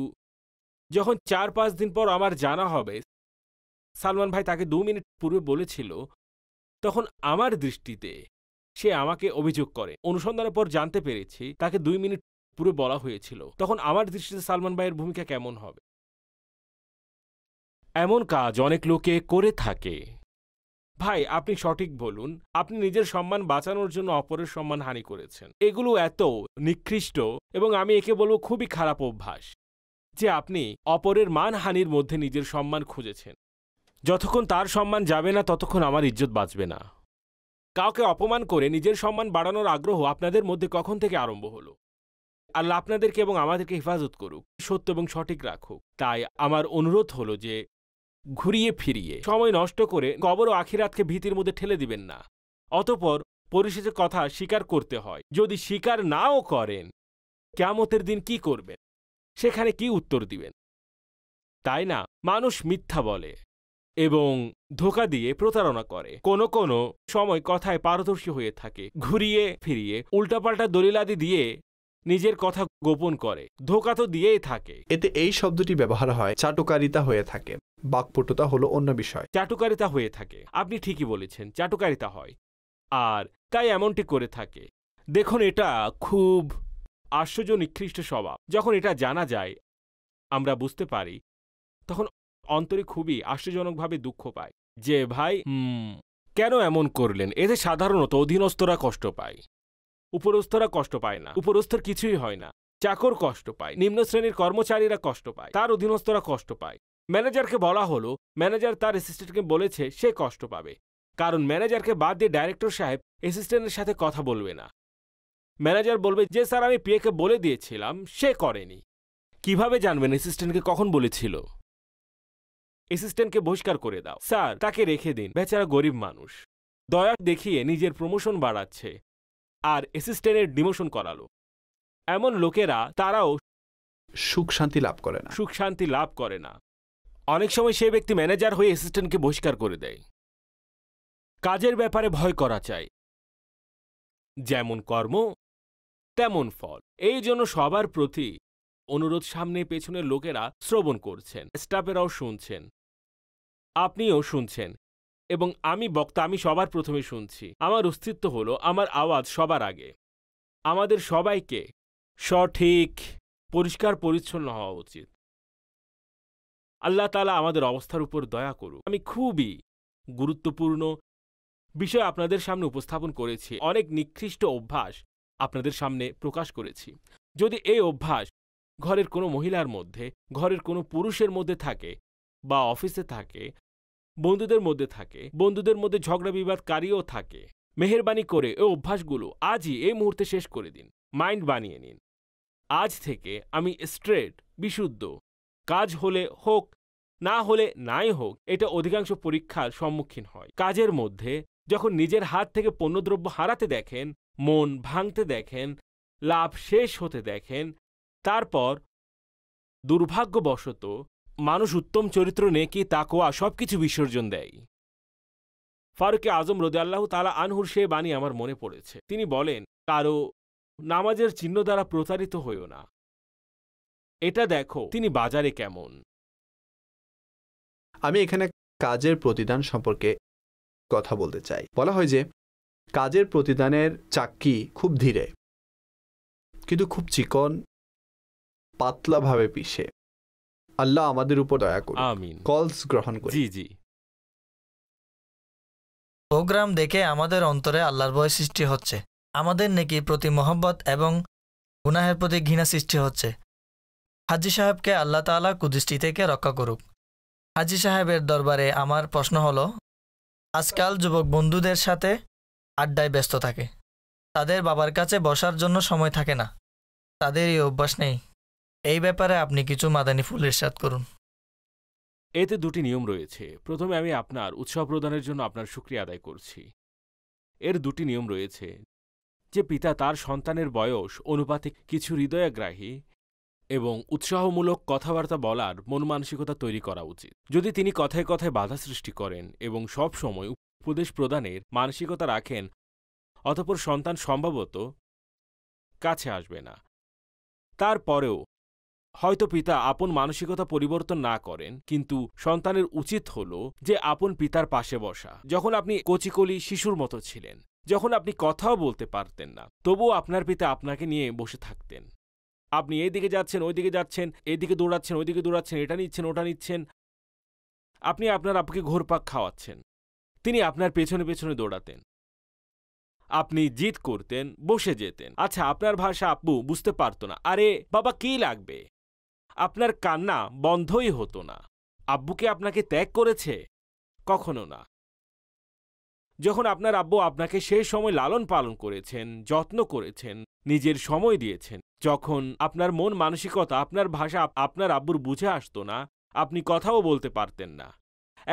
যখন চার পাঁচ দিন পর আমার জানা হবে সালমান ভাই তাকে দু মিনিট পূর্বে বলেছিল তখন আমার দৃষ্টিতে সে আমাকে অভিযোগ করে অনুসন্ধানের পর জানতে পেরেছি তাকে দুই মিনিট পুরো বলা হয়েছিল তখন আমার দৃষ্টিতে সালমান ভাইয়ের ভূমিকা কেমন হবে এমন কাজ অনেক লোকে করে থাকে ভাই আপনি সঠিক বলুন আপনি নিজের সম্মান বাঁচানোর জন্য অপরের সম্মান হানি করেছেন এগুলো এত নিকৃষ্ট এবং আমি একে বলবো খুবই খারাপ অভ্যাস যে আপনি অপরের মান হানির মধ্যে নিজের সম্মান খুঁজেছেন যতক্ষণ তার সম্মান যাবে না ততক্ষণ আমার ইজ্জত বাঁচবে না কাউকে অপমান করে নিজের সম্মান বাড়ানোর আগ্রহ আপনাদের মধ্যে কখন থেকে আরম্ভ হলো আল্লাহ আপনাদেরকে এবং আমাদেরকে হেফাজত করুক সত্য এবং সঠিক রাখুক তাই আমার অনুরোধ হলো যে ঘুরিয়ে ফিরিয়ে সময় নষ্ট করে কবর ও আখিরাতকে ভীতির মধ্যে ঠেলে দিবেন না অতপর পরিশেষের কথা স্বীকার করতে হয় যদি স্বীকার নাও করেন কেমতের দিন কি করবেন সেখানে কি উত্তর দিবেন তাই না মানুষ মিথ্যা বলে এবং ধোকা দিয়ে প্রতারণা করে কোনো কোনো সময় কথায় পারদর্শী হয়ে থাকে ঘুরিয়ে ফিরিয়ে উল্টাপাল্টা দলিলাদি দিয়ে নিজের কথা গোপন করে ধোকা তো দিয়েই থাকে এতে এই শব্দটি ব্যবহার হয় চাটুকারিতা হয়ে থাকে বাকপটুতা হলো অন্য বিষয় চাটুকারিতা হয়ে থাকে আপনি ঠিকই বলেছেন চাটুকারিতা হয় আর তাই এমনটি করে থাকে দেখুন এটা খুব আশ্চর্য নিকৃষ্ট স্বভাব যখন এটা জানা যায় আমরা বুঝতে পারি তখন অন্তরে খুবই আশ্চর্যজনকভাবে দুঃখ পায় যে ভাই কেন এমন করলেন এতে সাধারণত অধীনস্থরা কষ্ট পায় উপরস্থরা কষ্ট পায় না উপরস্থর কিছুই হয় না চাকর কষ্ট পায় নিম্ন শ্রেণীর কর্মচারীরা কষ্ট পায় তার অধীনস্থরা কষ্ট পায় ম্যানেজারকে বলা হলো ম্যানেজার তার অ্যাসিস্ট্যান্টকে বলেছে সে কষ্ট পাবে কারণ ম্যানেজারকে বাদ দিয়ে ডাইরেক্টর সাহেব অ্যাসিস্ট্যান্টের সাথে কথা বলবে না ম্যানেজার বলবে যে স্যার আমি পিয়েকে বলে দিয়েছিলাম সে করেনি কিভাবে জানবেন অ্যাসিস্ট্যান্টকে কখন বলেছিল অ্যাসিস্ট্যান্টকে বহিষ্কার করে দাও স্যার তাকে রেখে দিন বেচারা গরিব মানুষ দয়া দেখিয়ে নিজের প্রমোশন বাড়াচ্ছে আর অ্যাসিস্ট্যান্টের ডিমোশন করালো এমন লোকেরা তারাও সুখ শান্তি লাভ করে না সুখ শান্তি লাভ করে না অনেক সময় সেই ব্যক্তি ম্যানেজার হয়ে অ্যাসিস্ট্যান্টকে বহিষ্কার করে দেয় কাজের ব্যাপারে ভয় করা চাই যেমন কর্ম তেমন ফল এই জন্য সবার প্রতি অনুরোধ সামনে পেছনের লোকেরা শ্রবণ করছেন স্টাফেরাও শুনছেন আপনিও শুনছেন এবং আমি বক্তা আমি সবার প্রথমে শুনছি আমার অস্তিত্ব হল আমার আওয়াজ সবার আগে আমাদের সবাইকে সঠিক পরিষ্কার পরিচ্ছন্ন হওয়া উচিত আল্লাহ তালা আমাদের অবস্থার উপর দয়া করুক আমি খুবই গুরুত্বপূর্ণ বিষয় আপনাদের সামনে উপস্থাপন করেছি অনেক নিকৃষ্ট অভ্যাস আপনাদের সামনে প্রকাশ করেছি যদি এই অভ্যাস ঘরের কোনো মহিলার মধ্যে ঘরের কোনো পুরুষের মধ্যে থাকে বা অফিসে থাকে বন্ধুদের মধ্যে থাকে বন্ধুদের মধ্যে ঝগড়া বিবাদকারীও থাকে মেহরবানি করে এই অভ্যাসগুলো আজই এই মুহূর্তে শেষ করে দিন মাইন্ড বানিয়ে নিন আজ থেকে আমি স্ট্রেট বিশুদ্ধ কাজ হলে হোক না হলে নাই হোক এটা অধিকাংশ পরীক্ষার সম্মুখীন হয় কাজের মধ্যে যখন নিজের হাত থেকে পণ্যদ্রব্য হারাতে দেখেন মন ভাঙতে দেখেন লাভ শেষ হতে দেখেন তারপর দুর্ভাগ্যবশত মানুষ উত্তম চরিত্র নেকি তাকোয়া সব কিছু বিসর্জন দেয় ফারুকে আজম রোদে আল্লাহ তালা আনহুর সে বাণী আমার মনে পড়েছে তিনি বলেন কারো নামাজের চিহ্ন দ্বারা প্রতারিত হইও না এটা দেখো তিনি বাজারে কেমন আমি এখানে কাজের প্রতিদান সম্পর্কে কথা বলতে চাই বলা হয় যে কাজের প্রতিদানের চাক্কি খুব ধীরে কিন্তু খুব চিকন পাতলাভাবে পিষে আল্লাহ আমাদের উপর দয়া করে আমিন কলস গ্রহণ করি জি জি প্রোগ্রাম দেখে আমাদের অন্তরে আল্লাহর ভয় সৃষ্টি হচ্ছে আমাদের নাকি প্রতি মহব্বত এবং গুনাহের প্রতি ঘৃণা সৃষ্টি হচ্ছে হাজি সাহেবকে আল্লাহ তালা কুদৃষ্টি থেকে রক্ষা করুক হাজি সাহেবের দরবারে আমার প্রশ্ন হল আজকাল যুবক বন্ধুদের সাথে আড্ডায় ব্যস্ত থাকে তাদের বাবার কাছে বসার জন্য সময় থাকে না তাদের এই অভ্যাস নেই এই ব্যাপারে আপনি কিছু মাদানী ফুল ইরশাদ করুন এতে দুটি নিয়ম রয়েছে প্রথমে আমি আপনার উৎসাহ প্রদানের জন্য আপনার সুক্রিয়া আদায় করছি এর দুটি নিয়ম রয়েছে যে পিতা তার সন্তানের বয়স অনুপাতে কিছু হৃদয়াগ্রাহী এবং উৎসাহমূলক কথাবার্তা বলার মনমানসিকতা তৈরি করা উচিত যদি তিনি কথায় কথায় বাধা সৃষ্টি করেন এবং সব সময় উপদেশ প্রদানের মানসিকতা রাখেন অতপর সন্তান সম্ভবত কাছে আসবে না তারপরেও হয়তো পিতা আপন মানসিকতা পরিবর্তন না করেন কিন্তু সন্তানের উচিত হল যে আপন পিতার পাশে বসা যখন আপনি কচিকলি শিশুর মতো ছিলেন যখন আপনি কথাও বলতে পারতেন না তবুও আপনার পিতা আপনাকে নিয়ে বসে থাকতেন আপনি এই দিকে যাচ্ছেন ওইদিকে যাচ্ছেন এদিকে দৌড়াচ্ছেন ওইদিকে দৌড়াচ্ছেন এটা নিচ্ছেন ওটা নিচ্ছেন আপনি আপনার আপুকে ঘোরপাক খাওয়াচ্ছেন তিনি আপনার পেছনে পেছনে দৌড়াতেন আপনি জিত করতেন বসে যেতেন আচ্ছা আপনার ভাষা আপু বুঝতে পারত না আরে বাবা কি লাগবে আপনার কান্না বন্ধই হতো না আব্বুকে আপনাকে ত্যাগ করেছে কখনো না যখন আপনার আব্বু আপনাকে সেই সময় লালন পালন করেছেন যত্ন করেছেন নিজের সময় দিয়েছেন যখন আপনার মন মানসিকতা আপনার ভাষা আপনার আব্বুর বুঝে আসতো না আপনি কথাও বলতে পারতেন না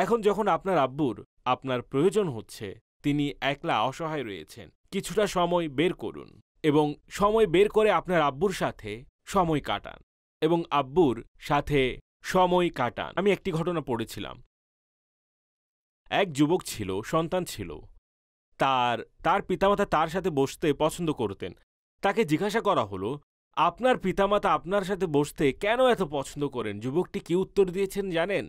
এখন যখন আপনার আব্বুর আপনার প্রয়োজন হচ্ছে তিনি একলা অসহায় রয়েছেন কিছুটা সময় বের করুন এবং সময় বের করে আপনার আব্বুর সাথে সময় কাটান এবং আব্বুর সাথে সময় কাটান আমি একটি ঘটনা পড়েছিলাম এক যুবক ছিল সন্তান ছিল তার তার পিতামাতা তার সাথে বসতে পছন্দ করতেন তাকে জিজ্ঞাসা করা হলো আপনার পিতামাতা আপনার সাথে বসতে কেন এত পছন্দ করেন যুবকটি কি উত্তর দিয়েছেন জানেন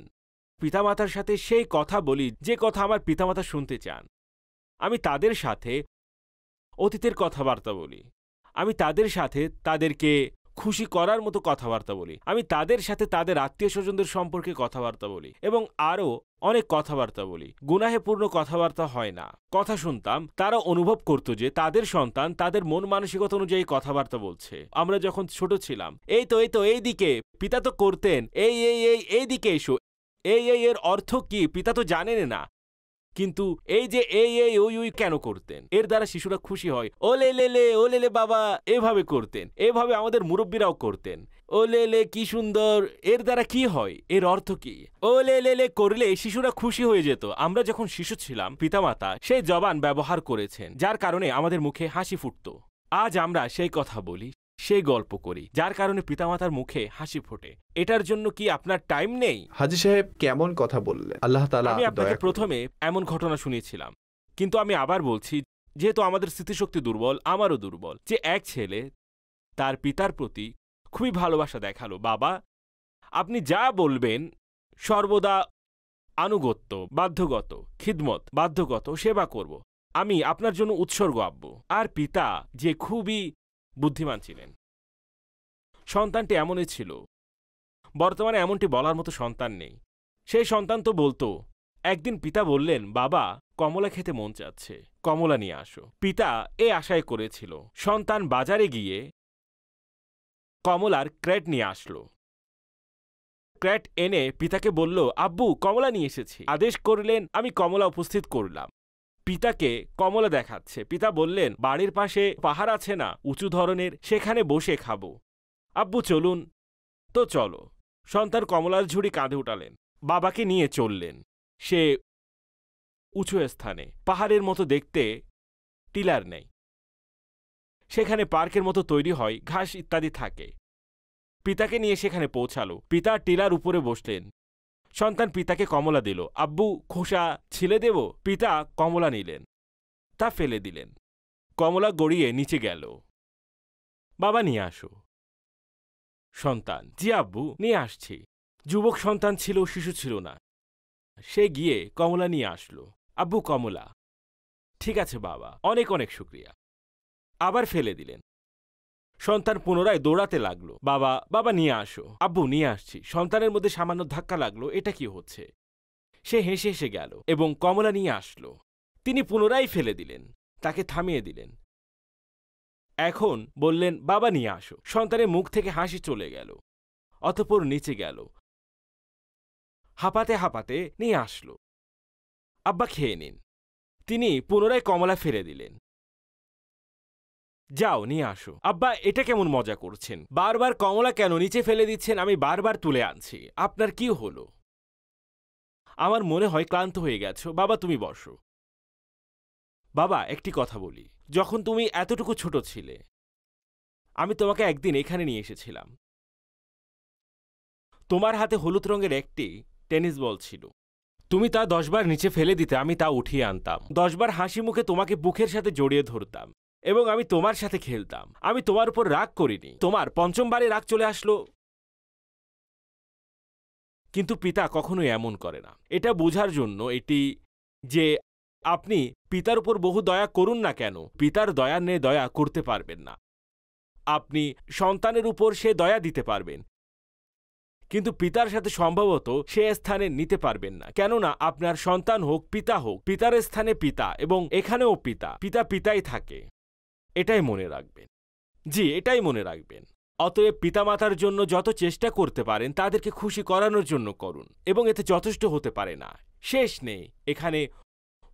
পিতামাতার সাথে সেই কথা বলি যে কথা আমার পিতামাতা শুনতে চান আমি তাদের সাথে অতীতের কথাবার্তা বলি আমি তাদের সাথে তাদেরকে খুশি করার মতো কথাবার্তা বলি আমি তাদের সাথে তাদের আত্মীয় স্বজনদের সম্পর্কে কথাবার্তা বলি এবং আরও অনেক কথাবার্তা বলি গুনাহে পূর্ণ কথাবার্তা হয় না কথা শুনতাম তারা অনুভব করত যে তাদের সন্তান তাদের মন মানসিকতা অনুযায়ী কথাবার্তা বলছে আমরা যখন ছোট ছিলাম এই তো এই তো এই দিকে পিতা তো করতেন এই এই এই এই দিকে এসো এই এই এর অর্থ কি পিতা তো জানেন না কিন্তু এই যে এই এই ওই ওই কেন করতেন এর দ্বারা শিশুরা খুশি হয় ও লে লে লে ও লে লে বাবা এভাবে করতেন এভাবে আমাদের মুরব্বীরাও করতেন ও লে লে কি সুন্দর এর দ্বারা কি হয় এর অর্থ কি ও লে লে লে করলে শিশুরা খুশি হয়ে যেত আমরা যখন শিশু ছিলাম পিতামাতা সেই জবান ব্যবহার করেছেন যার কারণে আমাদের মুখে হাসি ফুটত আজ আমরা সেই কথা বলি সেই গল্প করি যার কারণে পিতামাতার মুখে হাসি ফোটে এটার জন্য কি আপনার টাইম নেই হাজি সাহেব কেমন কথা বললেন আল্লাহ তালা আমি আপনাকে প্রথমে এমন ঘটনা শুনিয়েছিলাম কিন্তু আমি আবার বলছি যেহেতু আমাদের স্মৃতিশক্তি দুর্বল আমারও দুর্বল যে এক ছেলে তার পিতার প্রতি খুবই ভালোবাসা দেখালো বাবা আপনি যা বলবেন সর্বদা আনুগত্য বাধ্যগত খিদমত বাধ্যগত সেবা করব আমি আপনার জন্য উৎসর্গ আব্বু আর পিতা যে খুবই বুদ্ধিমান ছিলেন সন্তানটি এমনই ছিল বর্তমানে এমনটি বলার মতো সন্তান নেই সেই সন্তান তো বলতো একদিন পিতা বললেন বাবা কমলা খেতে মন চাচ্ছে কমলা নিয়ে আসো পিতা এ আশায় করেছিল সন্তান বাজারে গিয়ে কমলার ক্র্যাট নিয়ে আসলো ক্র্যাট এনে পিতাকে বলল আব্বু কমলা নিয়ে এসেছি আদেশ করলেন আমি কমলা উপস্থিত করলাম পিতাকে কমলা দেখাচ্ছে পিতা বললেন বাড়ির পাশে পাহাড় আছে না উঁচু ধরনের সেখানে বসে খাবো আব্বু চলুন তো চলো সন্তান কমলার ঝুড়ি কাঁধে উঠালেন বাবাকে নিয়ে চললেন সে উঁচু স্থানে পাহাড়ের মতো দেখতে টিলার নেই সেখানে পার্কের মতো তৈরি হয় ঘাস ইত্যাদি থাকে পিতাকে নিয়ে সেখানে পৌঁছালো পিতা টিলার উপরে বসলেন সন্তান পিতাকে কমলা দিল আব্বু খোসা ছিলে দেব পিতা কমলা নিলেন তা ফেলে দিলেন কমলা গড়িয়ে নিচে গেল বাবা নিয়ে আসো সন্তান জি আব্বু নিয়ে আসছি যুবক সন্তান ছিল শিশু ছিল না সে গিয়ে কমলা নিয়ে আসলো আব্বু কমলা ঠিক আছে বাবা অনেক অনেক শুক্রিয়া আবার ফেলে দিলেন সন্তান পুনরায় দৌড়াতে লাগলো বাবা বাবা নিয়ে আসো আব্বু নিয়ে আসছি সন্তানের মধ্যে সামান্য ধাক্কা লাগলো এটা কি হচ্ছে সে হেসে হেসে গেল এবং কমলা নিয়ে আসলো তিনি পুনরায় ফেলে দিলেন তাকে থামিয়ে দিলেন এখন বললেন বাবা নিয়ে আসো সন্তানের মুখ থেকে হাসি চলে গেল অতপর নিচে গেল হাঁপাতে হাঁপাতে নিয়ে আসলো আব্বা খেয়ে নিন তিনি পুনরায় কমলা ফেলে দিলেন যাও নিয়ে আসো আব্বা এটা কেমন মজা করছেন বারবার কমলা কেন নিচে ফেলে দিচ্ছেন আমি বারবার তুলে আনছি আপনার কি হলো আমার মনে হয় ক্লান্ত হয়ে গেছো বাবা তুমি বসো বাবা একটি কথা বলি যখন তুমি এতটুকু ছোট ছিলে আমি তোমাকে একদিন এখানে নিয়ে এসেছিলাম তোমার হাতে হলুদ রঙের একটি টেনিস বল ছিল তুমি তা দশবার নিচে ফেলে দিতে আমি তা উঠিয়ে আনতাম দশবার হাসি মুখে তোমাকে বুকের সাথে জড়িয়ে ধরতাম এবং আমি তোমার সাথে খেলতাম আমি তোমার উপর রাগ করিনি তোমার পঞ্চমবারে রাগ চলে আসলো কিন্তু পিতা কখনোই এমন করে না এটা বোঝার জন্য এটি যে আপনি পিতার উপর বহু দয়া করুন না কেন পিতার দয়া নে দয়া করতে পারবেন না আপনি সন্তানের উপর সে দয়া দিতে পারবেন কিন্তু পিতার সাথে সম্ভবত সে স্থানে নিতে পারবেন না কেননা আপনার সন্তান হোক পিতা হোক পিতার স্থানে পিতা এবং এখানেও পিতা পিতা পিতাই থাকে এটাই মনে রাখবেন জি এটাই মনে রাখবেন অতএব পিতামাতার জন্য যত চেষ্টা করতে পারেন তাদেরকে খুশি করানোর জন্য করুন এবং এতে যথেষ্ট হতে পারে না শেষ নেই এখানে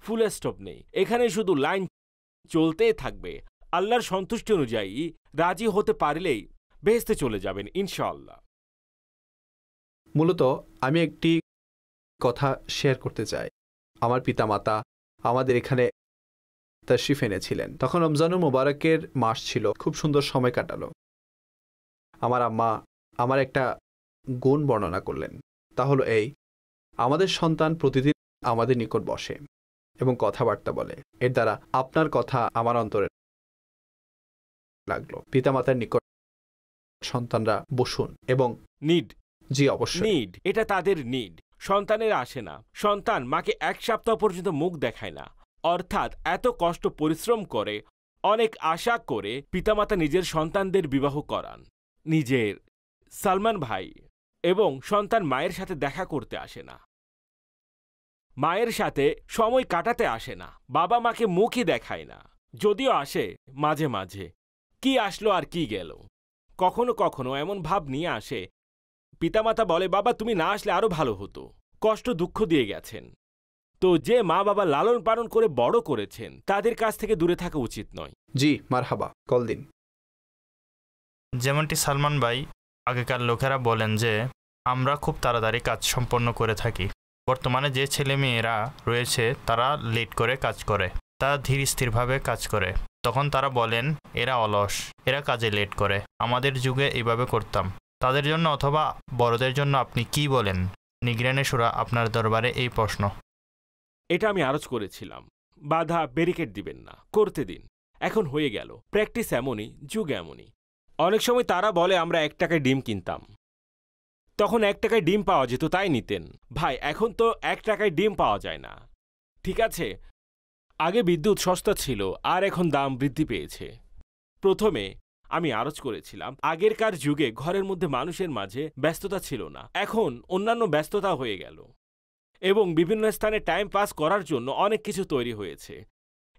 ফুল স্টপ নেই এখানে শুধু লাইন চলতে থাকবে আল্লাহর সন্তুষ্টি অনুযায়ী রাজি হতে পারলেই বেহেস্তে চলে যাবেন ইনশাআল্লাহ মূলত আমি একটি কথা শেয়ার করতে চাই আমার পিতামাতা আমাদের এখানে তশরিফ এনেছিলেন তখন রমজানুল মোবারকের মাস ছিল খুব সুন্দর সময় কাটালো আমার আম্মা আমার একটা গুণ বর্ণনা করলেন তা হলো এই আমাদের সন্তান প্রতিদিন আমাদের নিকট বসে এবং কথাবার্তা বলে এর দ্বারা আপনার কথা আমার অন্তরে লাগলো পিতামাতার নিকট সন্তানরা বসুন এবং নিড জি অবশ্যই নিড এটা তাদের নিড সন্তানের আসে না সন্তান মাকে এক সপ্তাহ পর্যন্ত মুখ দেখায় না অর্থাৎ এত কষ্ট পরিশ্রম করে অনেক আশা করে পিতামাতা নিজের সন্তানদের বিবাহ করান নিজের সালমান ভাই এবং সন্তান মায়ের সাথে দেখা করতে আসে না মায়ের সাথে সময় কাটাতে আসে না বাবা মাকে মুখই দেখায় না যদিও আসে মাঝে মাঝে কি আসলো আর কি গেল কখনো কখনো এমন ভাব নিয়ে আসে পিতামাতা বলে বাবা তুমি না আসলে আরও ভালো হতো কষ্ট দুঃখ দিয়ে গেছেন তো যে মা বাবা লালন পালন করে বড় করেছেন তাদের কাছ থেকে দূরে থাকা উচিত নয় জি মারহাবা কল দিন যেমনটি সালমান ভাই আগেকার লোকেরা বলেন যে আমরা খুব তাড়াতাড়ি কাজ সম্পন্ন করে থাকি বর্তমানে যে ছেলে মেয়েরা রয়েছে তারা লেট করে কাজ করে তারা ধীর স্থিরভাবে কাজ করে তখন তারা বলেন এরা অলস এরা কাজে লেট করে আমাদের যুগে এইভাবে করতাম তাদের জন্য অথবা বড়দের জন্য আপনি কি বলেন নিগ্রানে সুরা আপনার দরবারে এই প্রশ্ন এটা আমি আরজ করেছিলাম বাধা ব্যারিকেড দিবেন না করতে দিন এখন হয়ে গেল প্র্যাকটিস এমনই যুগ এমনই অনেক সময় তারা বলে আমরা এক টাকায় ডিম কিনতাম তখন এক টাকায় ডিম পাওয়া যেত তাই নিতেন ভাই এখন তো এক টাকায় ডিম পাওয়া যায় না ঠিক আছে আগে বিদ্যুৎ সস্তা ছিল আর এখন দাম বৃদ্ধি পেয়েছে প্রথমে আমি আরজ করেছিলাম আগেরকার যুগে ঘরের মধ্যে মানুষের মাঝে ব্যস্ততা ছিল না এখন অন্যান্য ব্যস্ততা হয়ে গেল এবং বিভিন্ন স্থানে টাইম পাস করার জন্য অনেক কিছু তৈরি হয়েছে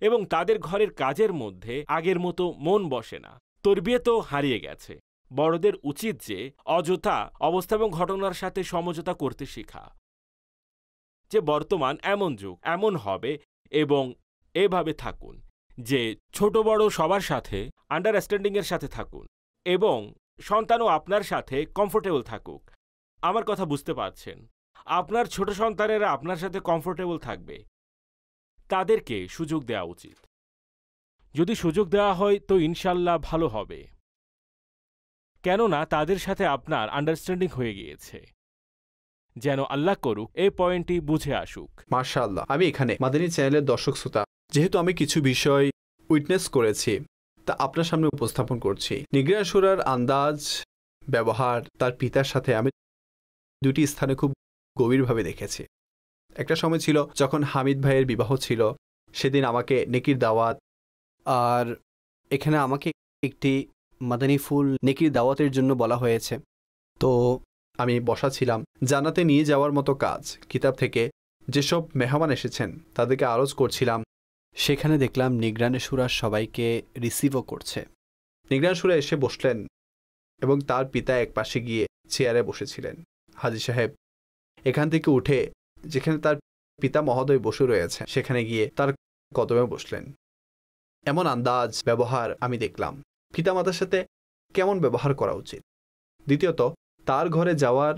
এবং তাদের ঘরের কাজের মধ্যে আগের মতো মন বসে না তো হারিয়ে গেছে বড়দের উচিত যে অযথা অবস্থা এবং ঘটনার সাথে সমঝোতা করতে শেখা যে বর্তমান এমন যুগ এমন হবে এবং এভাবে থাকুন যে ছোট বড় সবার সাথে আন্ডারস্ট্যান্ডিংয়ের সাথে থাকুন এবং সন্তানও আপনার সাথে কমফোর্টেবল থাকুক আমার কথা বুঝতে পারছেন আপনার ছোট সন্তানেরা আপনার সাথে কমফোর্টেবল থাকবে তাদেরকে সুযোগ দেওয়া উচিত যদি সুযোগ দেওয়া হয় তো ইনশাল্লাহ ভালো হবে কেননা তাদের সাথে আপনার আন্ডারস্ট্যান্ডিং হয়ে গিয়েছে যেন আল্লাহ করুক এই পয়েন্টটি বুঝে আসুক মার্শাল্লাহ আমি এখানে মাদানী চ্যানেলের দর্শক শ্রোতা যেহেতু আমি কিছু বিষয় উইটনেস করেছি তা আপনার সামনে উপস্থাপন করছি নিগ্রাসুরার আন্দাজ ব্যবহার তার পিতার সাথে আমি দুটি স্থানে খুব গভীরভাবে দেখেছি একটা সময় ছিল যখন হামিদ ভাইয়ের বিবাহ ছিল সেদিন আমাকে নেকির দাওয়াত আর এখানে আমাকে একটি মাদানী ফুল নেকির দাওয়াতের জন্য বলা হয়েছে তো আমি বসা ছিলাম জানাতে নিয়ে যাওয়ার মতো কাজ কিতাব থেকে যেসব মেহমান এসেছেন তাদেরকে আরজ করছিলাম সেখানে দেখলাম নিগ্রানে সুরা সবাইকে রিসিভও করছে নিগ্রান সুরা এসে বসলেন এবং তার পিতা এক পাশে গিয়ে চেয়ারে বসেছিলেন হাজি সাহেব এখান থেকে উঠে যেখানে তার পিতা মহোদয় বসে রয়েছে সেখানে গিয়ে তার কদমে বসলেন এমন আন্দাজ ব্যবহার আমি দেখলাম পিতামাতার সাথে কেমন ব্যবহার করা উচিত দ্বিতীয়ত তার ঘরে যাওয়ার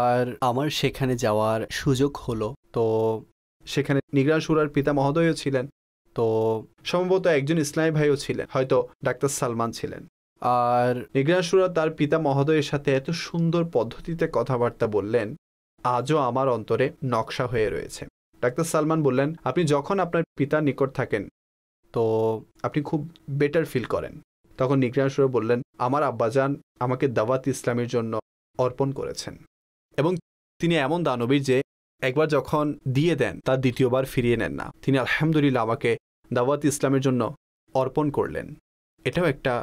আর আমার সেখানে যাওয়ার সুযোগ হলো তো সেখানে নিগ্রাসুরার পিতা মহোদয়ও ছিলেন তো সম্ভবত একজন ইসলামী ভাইও ছিলেন হয়তো ডাক্তার সালমান ছিলেন আর নিগ্রাসুরা তার পিতা মহোদয়ের সাথে এত সুন্দর পদ্ধতিতে কথাবার্তা বললেন আজও আমার অন্তরে নকশা হয়ে রয়েছে ডাক্তার সালমান বললেন আপনি যখন আপনার পিতার নিকট থাকেন তো আপনি খুব বেটার ফিল করেন তখন নিগ্রান সুরে বললেন আমার আব্বাজান আমাকে দাওয়াত ইসলামের জন্য অর্পণ করেছেন এবং তিনি এমন দানবী যে একবার যখন দিয়ে দেন তা দ্বিতীয়বার ফিরিয়ে নেন না তিনি আলহামদুলিল্লাহ আমাকে দাওয়াত ইসলামের জন্য অর্পণ করলেন এটাও একটা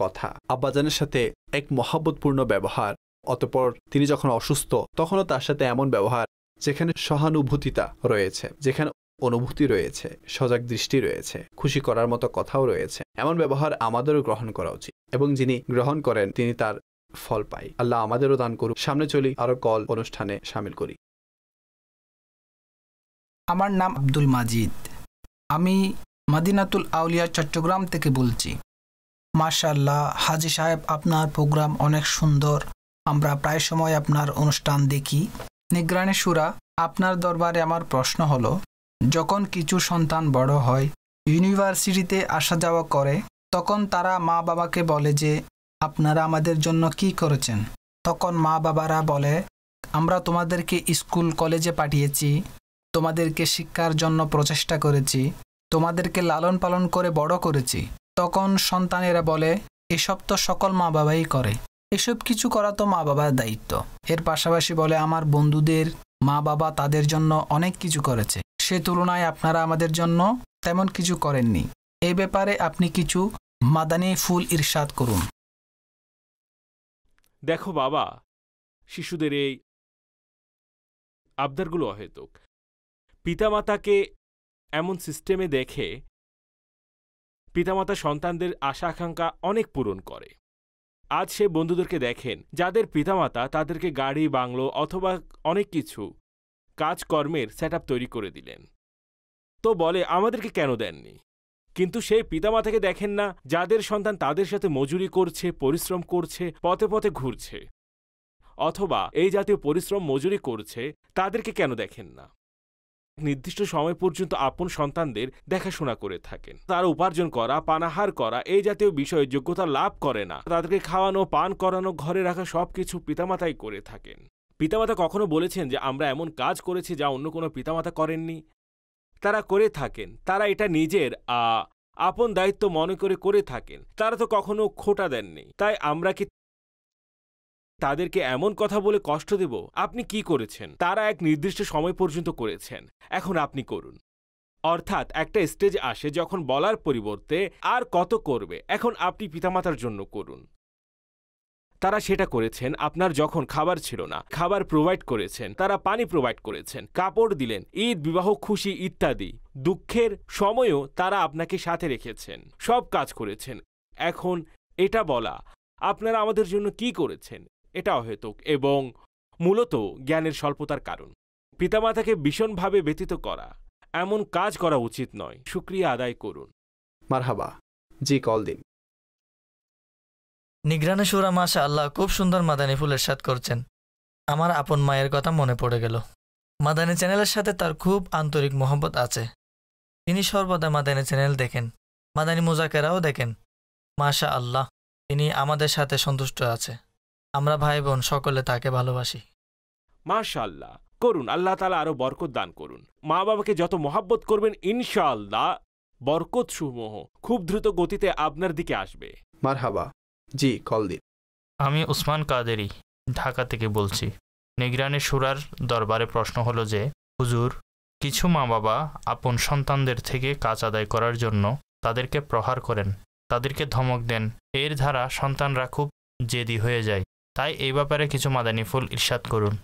কথা আব্বাজানের সাথে এক মহাব্বতপূর্ণ ব্যবহার অতপর তিনি যখন অসুস্থ তখনও তার সাথে এমন ব্যবহার যেখানে সহানুভূতিতা রয়েছে যেখানে অনুভূতি রয়েছে সজাগ দৃষ্টি রয়েছে খুশি করার মতো কথাও রয়েছে এমন ব্যবহার আমাদেরও গ্রহণ করা উচিত এবং যিনি গ্রহণ করেন তিনি তার ফল পাই আল্লাহ আমাদেরও দান করুক সামনে চলি আরও কল অনুষ্ঠানে সামিল করি আমার নাম আব্দুল মাজিদ আমি মাদিনাতুল আউলিয়া চট্টগ্রাম থেকে বলছি মাশাল্লাহ হাজি সাহেব আপনার প্রোগ্রাম অনেক সুন্দর আমরা প্রায় সময় আপনার অনুষ্ঠান দেখি নিগ্রাণী সুরা আপনার দরবারে আমার প্রশ্ন হলো যখন কিছু সন্তান বড় হয় ইউনিভার্সিটিতে আসা যাওয়া করে তখন তারা মা বাবাকে বলে যে আপনারা আমাদের জন্য কি করেছেন তখন মা বাবারা বলে আমরা তোমাদেরকে স্কুল কলেজে পাঠিয়েছি তোমাদেরকে শিক্ষার জন্য প্রচেষ্টা করেছি তোমাদেরকে লালন পালন করে বড় করেছি তখন সন্তানেরা বলে এসব তো সকল মা বাবাই করে এসব কিছু করা তো মা বাবার দায়িত্ব এর পাশাপাশি বলে আমার বন্ধুদের মা বাবা তাদের জন্য অনেক কিছু করেছে সে তুলনায় আপনারা আমাদের জন্য তেমন কিছু করেননি এই ব্যাপারে আপনি কিছু মাদানি ফুল ইরশাদ করুন দেখো বাবা শিশুদের এই আবদারগুলো অহেতুক পিতামাতাকে এমন সিস্টেমে দেখে পিতামাতা সন্তানদের আশা আকাঙ্ক্ষা অনেক পূরণ করে আজ সে বন্ধুদেরকে দেখেন যাদের পিতামাতা তাদেরকে গাড়ি বাংলো অথবা অনেক কিছু কাজকর্মের সেট তৈরি করে দিলেন তো বলে আমাদেরকে কেন দেননি কিন্তু সেই পিতামাতাকে দেখেন না যাদের সন্তান তাদের সাথে মজুরি করছে পরিশ্রম করছে পথে পথে ঘুরছে অথবা এই জাতীয় পরিশ্রম মজুরি করছে তাদেরকে কেন দেখেন না নির্দিষ্ট সময় পর্যন্ত আপন সন্তানদের দেখাশোনা করে থাকেন তারা উপার্জন করা পানাহার করা এই জাতীয় বিষয়ে যোগ্যতা লাভ করে না তাদেরকে খাওয়ানো পান করানো ঘরে রাখা সবকিছু পিতামাতাই করে থাকেন পিতামাতা কখনো বলেছেন যে আমরা এমন কাজ করেছি যা অন্য কোনো পিতামাতা করেননি তারা করে থাকেন তারা এটা নিজের আপন দায়িত্ব মনে করে করে থাকেন তারা তো কখনো খোটা দেননি তাই আমরা কি তাদেরকে এমন কথা বলে কষ্ট দেব আপনি কি করেছেন তারা এক নির্দিষ্ট সময় পর্যন্ত করেছেন এখন আপনি করুন অর্থাৎ একটা স্টেজ আসে যখন বলার পরিবর্তে আর কত করবে এখন আপনি পিতামাতার জন্য করুন তারা সেটা করেছেন আপনার যখন খাবার ছিল না খাবার প্রোভাইড করেছেন তারা পানি প্রোভাইড করেছেন কাপড় দিলেন ঈদ বিবাহ খুশি ইত্যাদি দুঃখের সময়ও তারা আপনাকে সাথে রেখেছেন সব কাজ করেছেন এখন এটা বলা আপনারা আমাদের জন্য কি করেছেন এটা অহেতুক এবং মূলত জ্ঞানের স্বল্পতার কারণ পিতামাতাকে ভীষণভাবে ব্যতীত করা এমন কাজ করা উচিত নয় সুক্রিয়া আদায় করুন মারহাবা জি কল দিন নিগ্রানে সুরা মাসা আল্লাহ খুব সুন্দর মাদানী ফুলের সাথ করছেন আমার আপন মায়ের কথা মনে পড়ে গেল মাদানী চ্যানেলের সাথে তার খুব আন্তরিক মহব্বত আছে তিনি সর্বদা মাদানী চ্যানেল দেখেন মাদানী মোজাকেরাও দেখেন মাশা আল্লাহ তিনি আমাদের সাথে সন্তুষ্ট আছে আমরা ভাই বোন সকলে তাকে ভালোবাসি মাশাল্লাহ করুন আল্লাহ তালা আরও বরকত দান করুন মা বাবাকে যত মহাব্বত করবেন ইনশাআল্লাহ বরকত সুমহ খুব দ্রুত গতিতে আপনার দিকে আসবে মারহাবা জি কল দিন আমি উসমান কাদেরি ঢাকা থেকে বলছি নিগরানি সুরার দরবারে প্রশ্ন হলো যে হুজুর কিছু মা বাবা আপন সন্তানদের থেকে কাজ আদায় করার জন্য তাদেরকে প্রহার করেন তাদেরকে ধমক দেন এর ধারা সন্তানরা খুব জেদি হয়ে যায় তাই এই ব্যাপারে কিছু মাদানী ফুল ইরশাদ করুন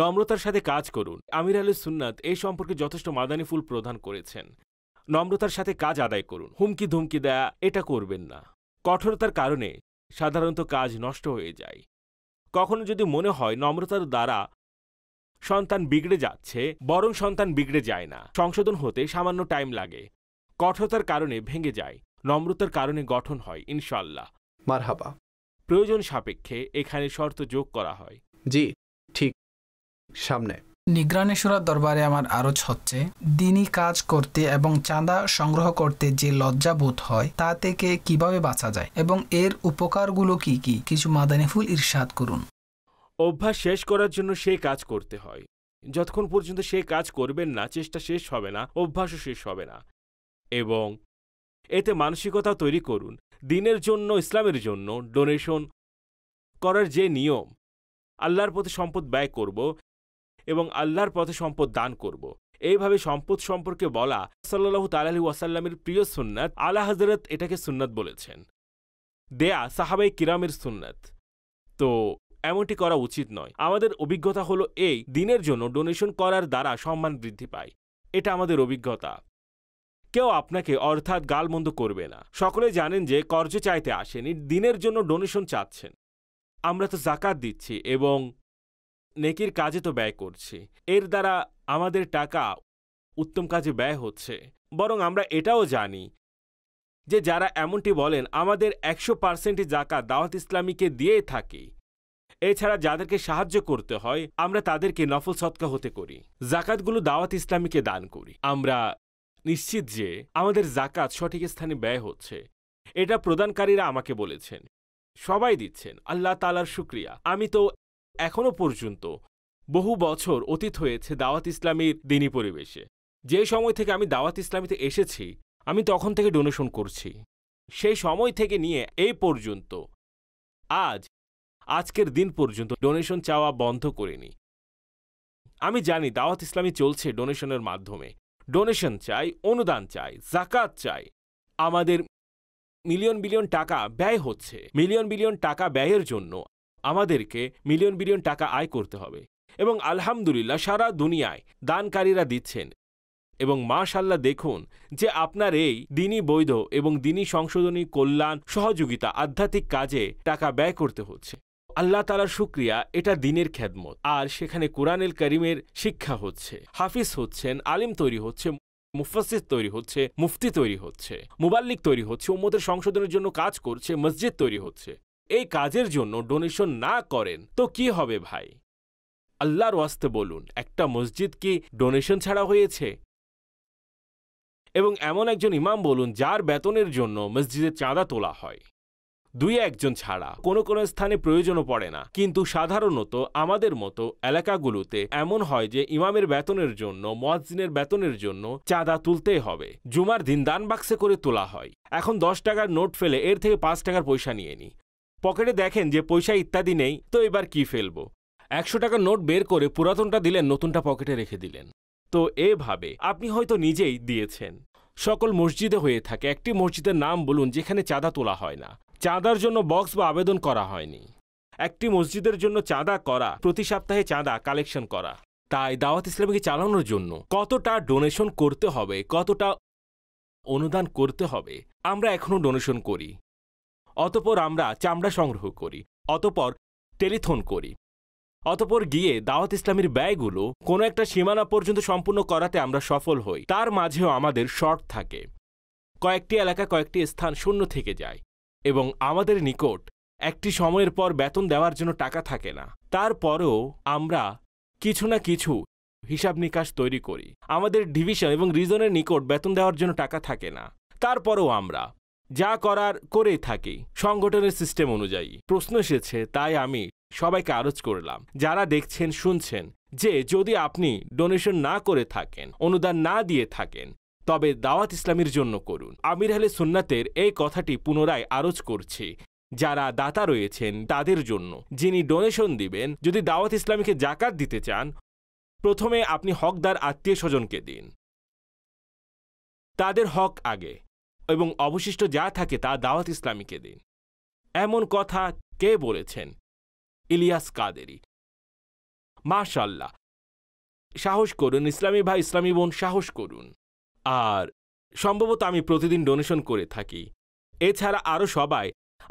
নম্রতার সাথে কাজ করুন আমির আলী সুন্নাত এই সম্পর্কে যথেষ্ট মাদানী ফুল প্রদান করেছেন নম্রতার সাথে কাজ আদায় করুন হুমকি ধুমকি দেয়া এটা করবেন না কঠোরতার কারণে সাধারণত কাজ নষ্ট হয়ে যায় কখনো যদি মনে হয় নম্রতার দ্বারা সন্তান বিগড়ে যাচ্ছে বরং সন্তান বিগড়ে যায় না সংশোধন হতে সামান্য টাইম লাগে কঠোরতার কারণে ভেঙে যায় নম্রতার কারণে গঠন হয় ইনশাল্লাহ মারহাবা প্রয়োজন সাপেক্ষে এখানে শর্ত যোগ করা হয় জি ঠিক সামনে নিগ্রানেশ্বরার দরবারে আমার আরো হচ্ছে দিনই কাজ করতে এবং চাঁদা সংগ্রহ করতে যে লজ্জা বোধ হয় তা থেকে কিভাবে বাঁচা যায় এবং এর উপকারগুলো কি কি কিছু মাদানিফুল ইরশাদ করুন অভ্যাস শেষ করার জন্য সে কাজ করতে হয় যতক্ষণ পর্যন্ত সে কাজ করবেন না চেষ্টা শেষ হবে না অভ্যাসও শেষ হবে না এবং এতে মানসিকতা তৈরি করুন দিনের জন্য ইসলামের জন্য ডোনেশন করার যে নিয়ম আল্লাহর পথে সম্পদ ব্যয় করব এবং আল্লাহর পথে সম্পদ দান করব এইভাবে সম্পদ সম্পর্কে বলা সাল্লাহু তালাহি ওয়াসাল্লামের প্রিয় সুন্নাত আলা হজরত এটাকে সুন্নাত বলেছেন দেয়া সাহাবাই কিরামের সুন্নাত তো এমনটি করা উচিত নয় আমাদের অভিজ্ঞতা হলো এই দিনের জন্য ডোনেশন করার দ্বারা সম্মান বৃদ্ধি পায় এটা আমাদের অভিজ্ঞতা কেউ আপনাকে অর্থাৎ গালমন্দ করবে না সকলে জানেন যে কর্জ চাইতে আসেনি দিনের জন্য ডোনেশন চাচ্ছেন আমরা তো জাকাত দিচ্ছি এবং নেকির কাজে তো ব্যয় করছি এর দ্বারা আমাদের টাকা উত্তম কাজে ব্যয় হচ্ছে বরং আমরা এটাও জানি যে যারা এমনটি বলেন আমাদের একশো পার্সেন্টই জাকাত দাওয়াত ইসলামীকে দিয়ে থাকি এছাড়া যাদেরকে সাহায্য করতে হয় আমরা তাদেরকে নফল সৎকা হতে করি জাকাতগুলো দাওয়াত ইসলামীকে দান করি আমরা নিশ্চিত যে আমাদের জাকাত সঠিক স্থানে ব্যয় হচ্ছে এটা প্রদানকারীরা আমাকে বলেছেন সবাই দিচ্ছেন আল্লাহ তালার শুক্রিয়া আমি তো এখনও পর্যন্ত বহু বছর অতীত হয়েছে দাওয়াত ইসলামীর দিনী পরিবেশে যে সময় থেকে আমি দাওয়াত ইসলামীতে এসেছি আমি তখন থেকে ডোনেশন করছি সেই সময় থেকে নিয়ে এই পর্যন্ত আজ আজকের দিন পর্যন্ত ডোনেশন চাওয়া বন্ধ করিনি আমি জানি দাওয়াত ইসলামী চলছে ডোনেশনের মাধ্যমে ডোনেশন চাই অনুদান চাই জাকাত চাই আমাদের মিলিয়ন বিলিয়ন টাকা ব্যয় হচ্ছে মিলিয়ন বিলিয়ন টাকা ব্যয়ের জন্য আমাদেরকে মিলিয়ন বিলিয়ন টাকা আয় করতে হবে এবং আলহামদুলিল্লাহ সারা দুনিয়ায় দানকারীরা দিচ্ছেন এবং মাশাল্লাহ দেখুন যে আপনার এই দিনই বৈধ এবং দিনই সংশোধনী কল্যাণ সহযোগিতা আধ্যাত্মিক কাজে টাকা ব্যয় করতে হচ্ছে আল্লাহ তালার শুক্রিয়া এটা দিনের খ্যাদমত আর সেখানে কোরআনেল করিমের শিক্ষা হচ্ছে হাফিজ হচ্ছেন আলিম তৈরি হচ্ছে মুফাসিদ তৈরি হচ্ছে মুফতি তৈরি হচ্ছে মুবাল্লিক তৈরি হচ্ছে ওমদের সংশোধনের জন্য কাজ করছে মসজিদ তৈরি হচ্ছে এই কাজের জন্য ডোনেশন না করেন তো কি হবে ভাই আল্লাহর ওয়াস্তে বলুন একটা মসজিদ কি ডোনেশন ছাড়া হয়েছে এবং এমন একজন ইমাম বলুন যার বেতনের জন্য মসজিদের চাঁদা তোলা হয় দুই একজন ছাড়া কোনো কোনো স্থানে প্রয়োজনও পড়ে না কিন্তু সাধারণত আমাদের মতো এলাকাগুলোতে এমন হয় যে ইমামের বেতনের জন্য মজদিনের বেতনের জন্য চাঁদা তুলতেই হবে জুমার দিন দান বাক্সে করে তোলা হয় এখন দশ টাকার নোট ফেলে এর থেকে পাঁচ টাকার পয়সা নিয়ে নি পকেটে দেখেন যে পয়সা ইত্যাদি নেই তো এবার কি ফেলবো একশো টাকার নোট বের করে পুরাতনটা দিলেন নতুনটা পকেটে রেখে দিলেন তো এভাবে আপনি হয়তো নিজেই দিয়েছেন সকল মসজিদে হয়ে থাকে একটি মসজিদের নাম বলুন যেখানে চাঁদা তোলা হয় না চাঁদার জন্য বক্স বা আবেদন করা হয়নি একটি মসজিদের জন্য চাঁদা করা প্রতি সপ্তাহে চাঁদা কালেকশন করা তাই দাওয়াত ইসলামীকে চালানোর জন্য কতটা ডোনেশন করতে হবে কতটা অনুদান করতে হবে আমরা এখনও ডোনেশন করি অতপর আমরা চামড়া সংগ্রহ করি অতপর টেলিথন করি অতপর গিয়ে দাওয়াত ইসলামের ব্যয়গুলো কোনো একটা সীমানা পর্যন্ত সম্পূর্ণ করাতে আমরা সফল হই তার মাঝেও আমাদের শর্ট থাকে কয়েকটি এলাকা কয়েকটি স্থান শূন্য থেকে যায় এবং আমাদের নিকট একটি সময়ের পর বেতন দেওয়ার জন্য টাকা থাকে না তারপরও আমরা কিছু না কিছু হিসাব নিকাশ তৈরি করি আমাদের ডিভিশন এবং রিজনের নিকট বেতন দেওয়ার জন্য টাকা থাকে না তারপরও আমরা যা করার করেই থাকি সংগঠনের সিস্টেম অনুযায়ী প্রশ্ন এসেছে তাই আমি সবাইকে আরজ করলাম যারা দেখছেন শুনছেন যে যদি আপনি ডোনেশন না করে থাকেন অনুদান না দিয়ে থাকেন তবে দাওয়াত ইসলামের জন্য করুন আমির আলে সুন্নাতের এই কথাটি পুনরায় আরজ করছে যারা দাতা রয়েছেন তাদের জন্য যিনি ডোনেশন দিবেন যদি দাওয়াত ইসলামীকে জাকাত দিতে চান প্রথমে আপনি হকদার আত্মীয় স্বজনকে দিন তাদের হক আগে এবং অবশিষ্ট যা থাকে তা দাওয়াত ইসলামীকে দিন এমন কথা কে বলেছেন ইলিয়াস কাদেরি মাশাল্লাহ সাহস করুন ইসলামী ভাই ইসলামী বোন সাহস করুন আর সম্ভবত আমি প্রতিদিন ডোনেশন করে থাকি এছাড়া আরও সবাই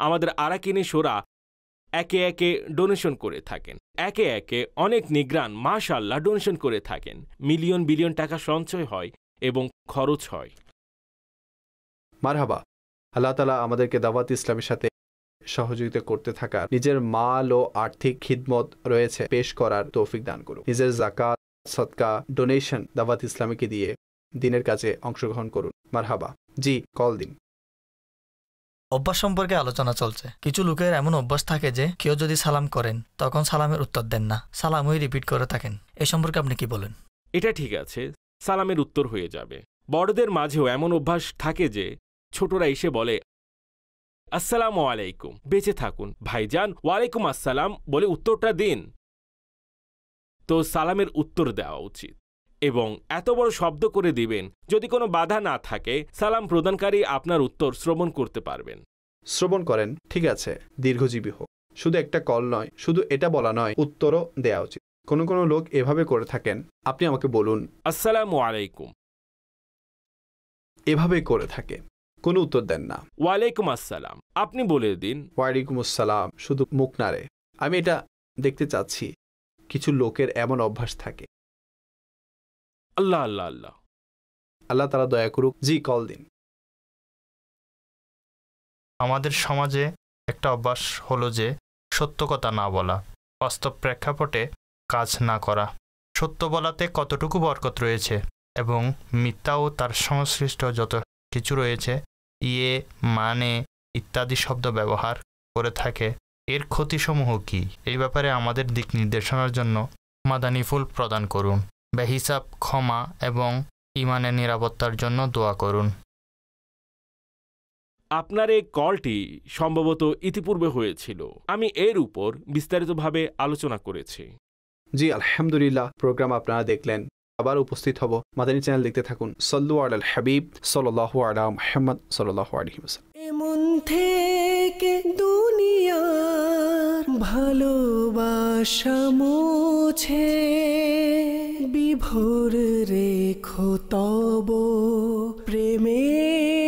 আমাদের আরাকিনে সোরা একে একে ডোনেশন করে থাকেন একে একে অনেক নিগ্রান মাশাল্লাহ ডোনেশন করে থাকেন মিলিয়ন বিলিয়ন টাকা সঞ্চয় হয় এবং খরচ হয় মারহাবা আল্লাহ তালা আমাদেরকে দাওয়াত ইসলামের সাথে সহযোগিতা করতে থাকা নিজের মাল ও আর্থিক খিদমত রয়েছে পেশ করার তৌফিক দান করুন নিজের জাকাত সৎকা ডোনেশন দাওয়াত ইসলামীকে দিয়ে দিনের কাজে অংশগ্রহণ করুন মারহাবা জি কল দিন অভ্যাস সম্পর্কে আলোচনা চলছে কিছু লোকের এমন অভ্যাস থাকে যে কেউ যদি সালাম করেন তখন সালামের উত্তর দেন না সালামই রিপিট করে থাকেন এ সম্পর্কে আপনি কি বলেন এটা ঠিক আছে সালামের উত্তর হয়ে যাবে বড়দের মাঝেও এমন অভ্যাস থাকে যে ছোটরা এসে বলে আসসালাম আলাইকুম বেঁচে থাকুন ভাইজান ওয়ালাইকুম আসসালাম বলে উত্তরটা দিন তো সালামের উত্তর দেওয়া উচিত এবং এত বড় শব্দ করে দিবেন যদি কোনো বাধা না থাকে সালাম প্রদানকারী আপনার উত্তর শ্রবণ করতে পারবেন শ্রবণ করেন ঠিক আছে দীর্ঘজীবী হোক শুধু একটা কল নয় শুধু এটা বলা নয় উত্তরও দেয়া উচিত কোনো কোনো লোক এভাবে করে থাকেন আপনি আমাকে বলুন আসসালাম আলাইকুম এভাবে করে থাকে কোনো উত্তর দেন না ওয়ালাইকুম আসসালাম আপনি বলে দিন ওয়ালাইকুম আসসালাম শুধু মুখ নাড়ে আমি এটা দেখতে চাচ্ছি কিছু লোকের এমন অভ্যাস থাকে আল্লাহ আল্লাহ আল্লাহ আল্লাহ তারা দয়া করুক জি কল দিন আমাদের সমাজে একটা অভ্যাস হলো যে সত্য কথা না বলা বাস্তব প্রেক্ষাপটে কাজ না করা সত্য বলাতে কতটুকু বরকত রয়েছে এবং মিথ্যা ও তার সংশ্লিষ্ট যত কিছু রয়েছে ইয়ে মানে ইত্যাদি শব্দ ব্যবহার করে থাকে এর ক্ষতিসমূহ কী এই ব্যাপারে আমাদের দিক নির্দেশনার জন্য মাদানী ফুল প্রদান করুন বেহিসাব ক্ষমা এবং ইমানের নিরাপত্তার জন্য দোয়া করুন আপনার এই কলটি সম্ভবত ইতিপূর্বে হয়েছিল আমি এর উপর বিস্তারিতভাবে আলোচনা করেছি জি আলহামদুলিল্লাহ প্রোগ্রাম আপনারা দেখলেন আবার উপস্থিত হব মাদানী চ্যানেল দেখতে থাকুন সল্লু আল হাবিব সল্লাহ আলা মোহাম্মদ সল্লাহ আলহিম এমন থেকে দুনিয়ার ভালোবাসা মুছে বিভোর রেখো তব প্রেমের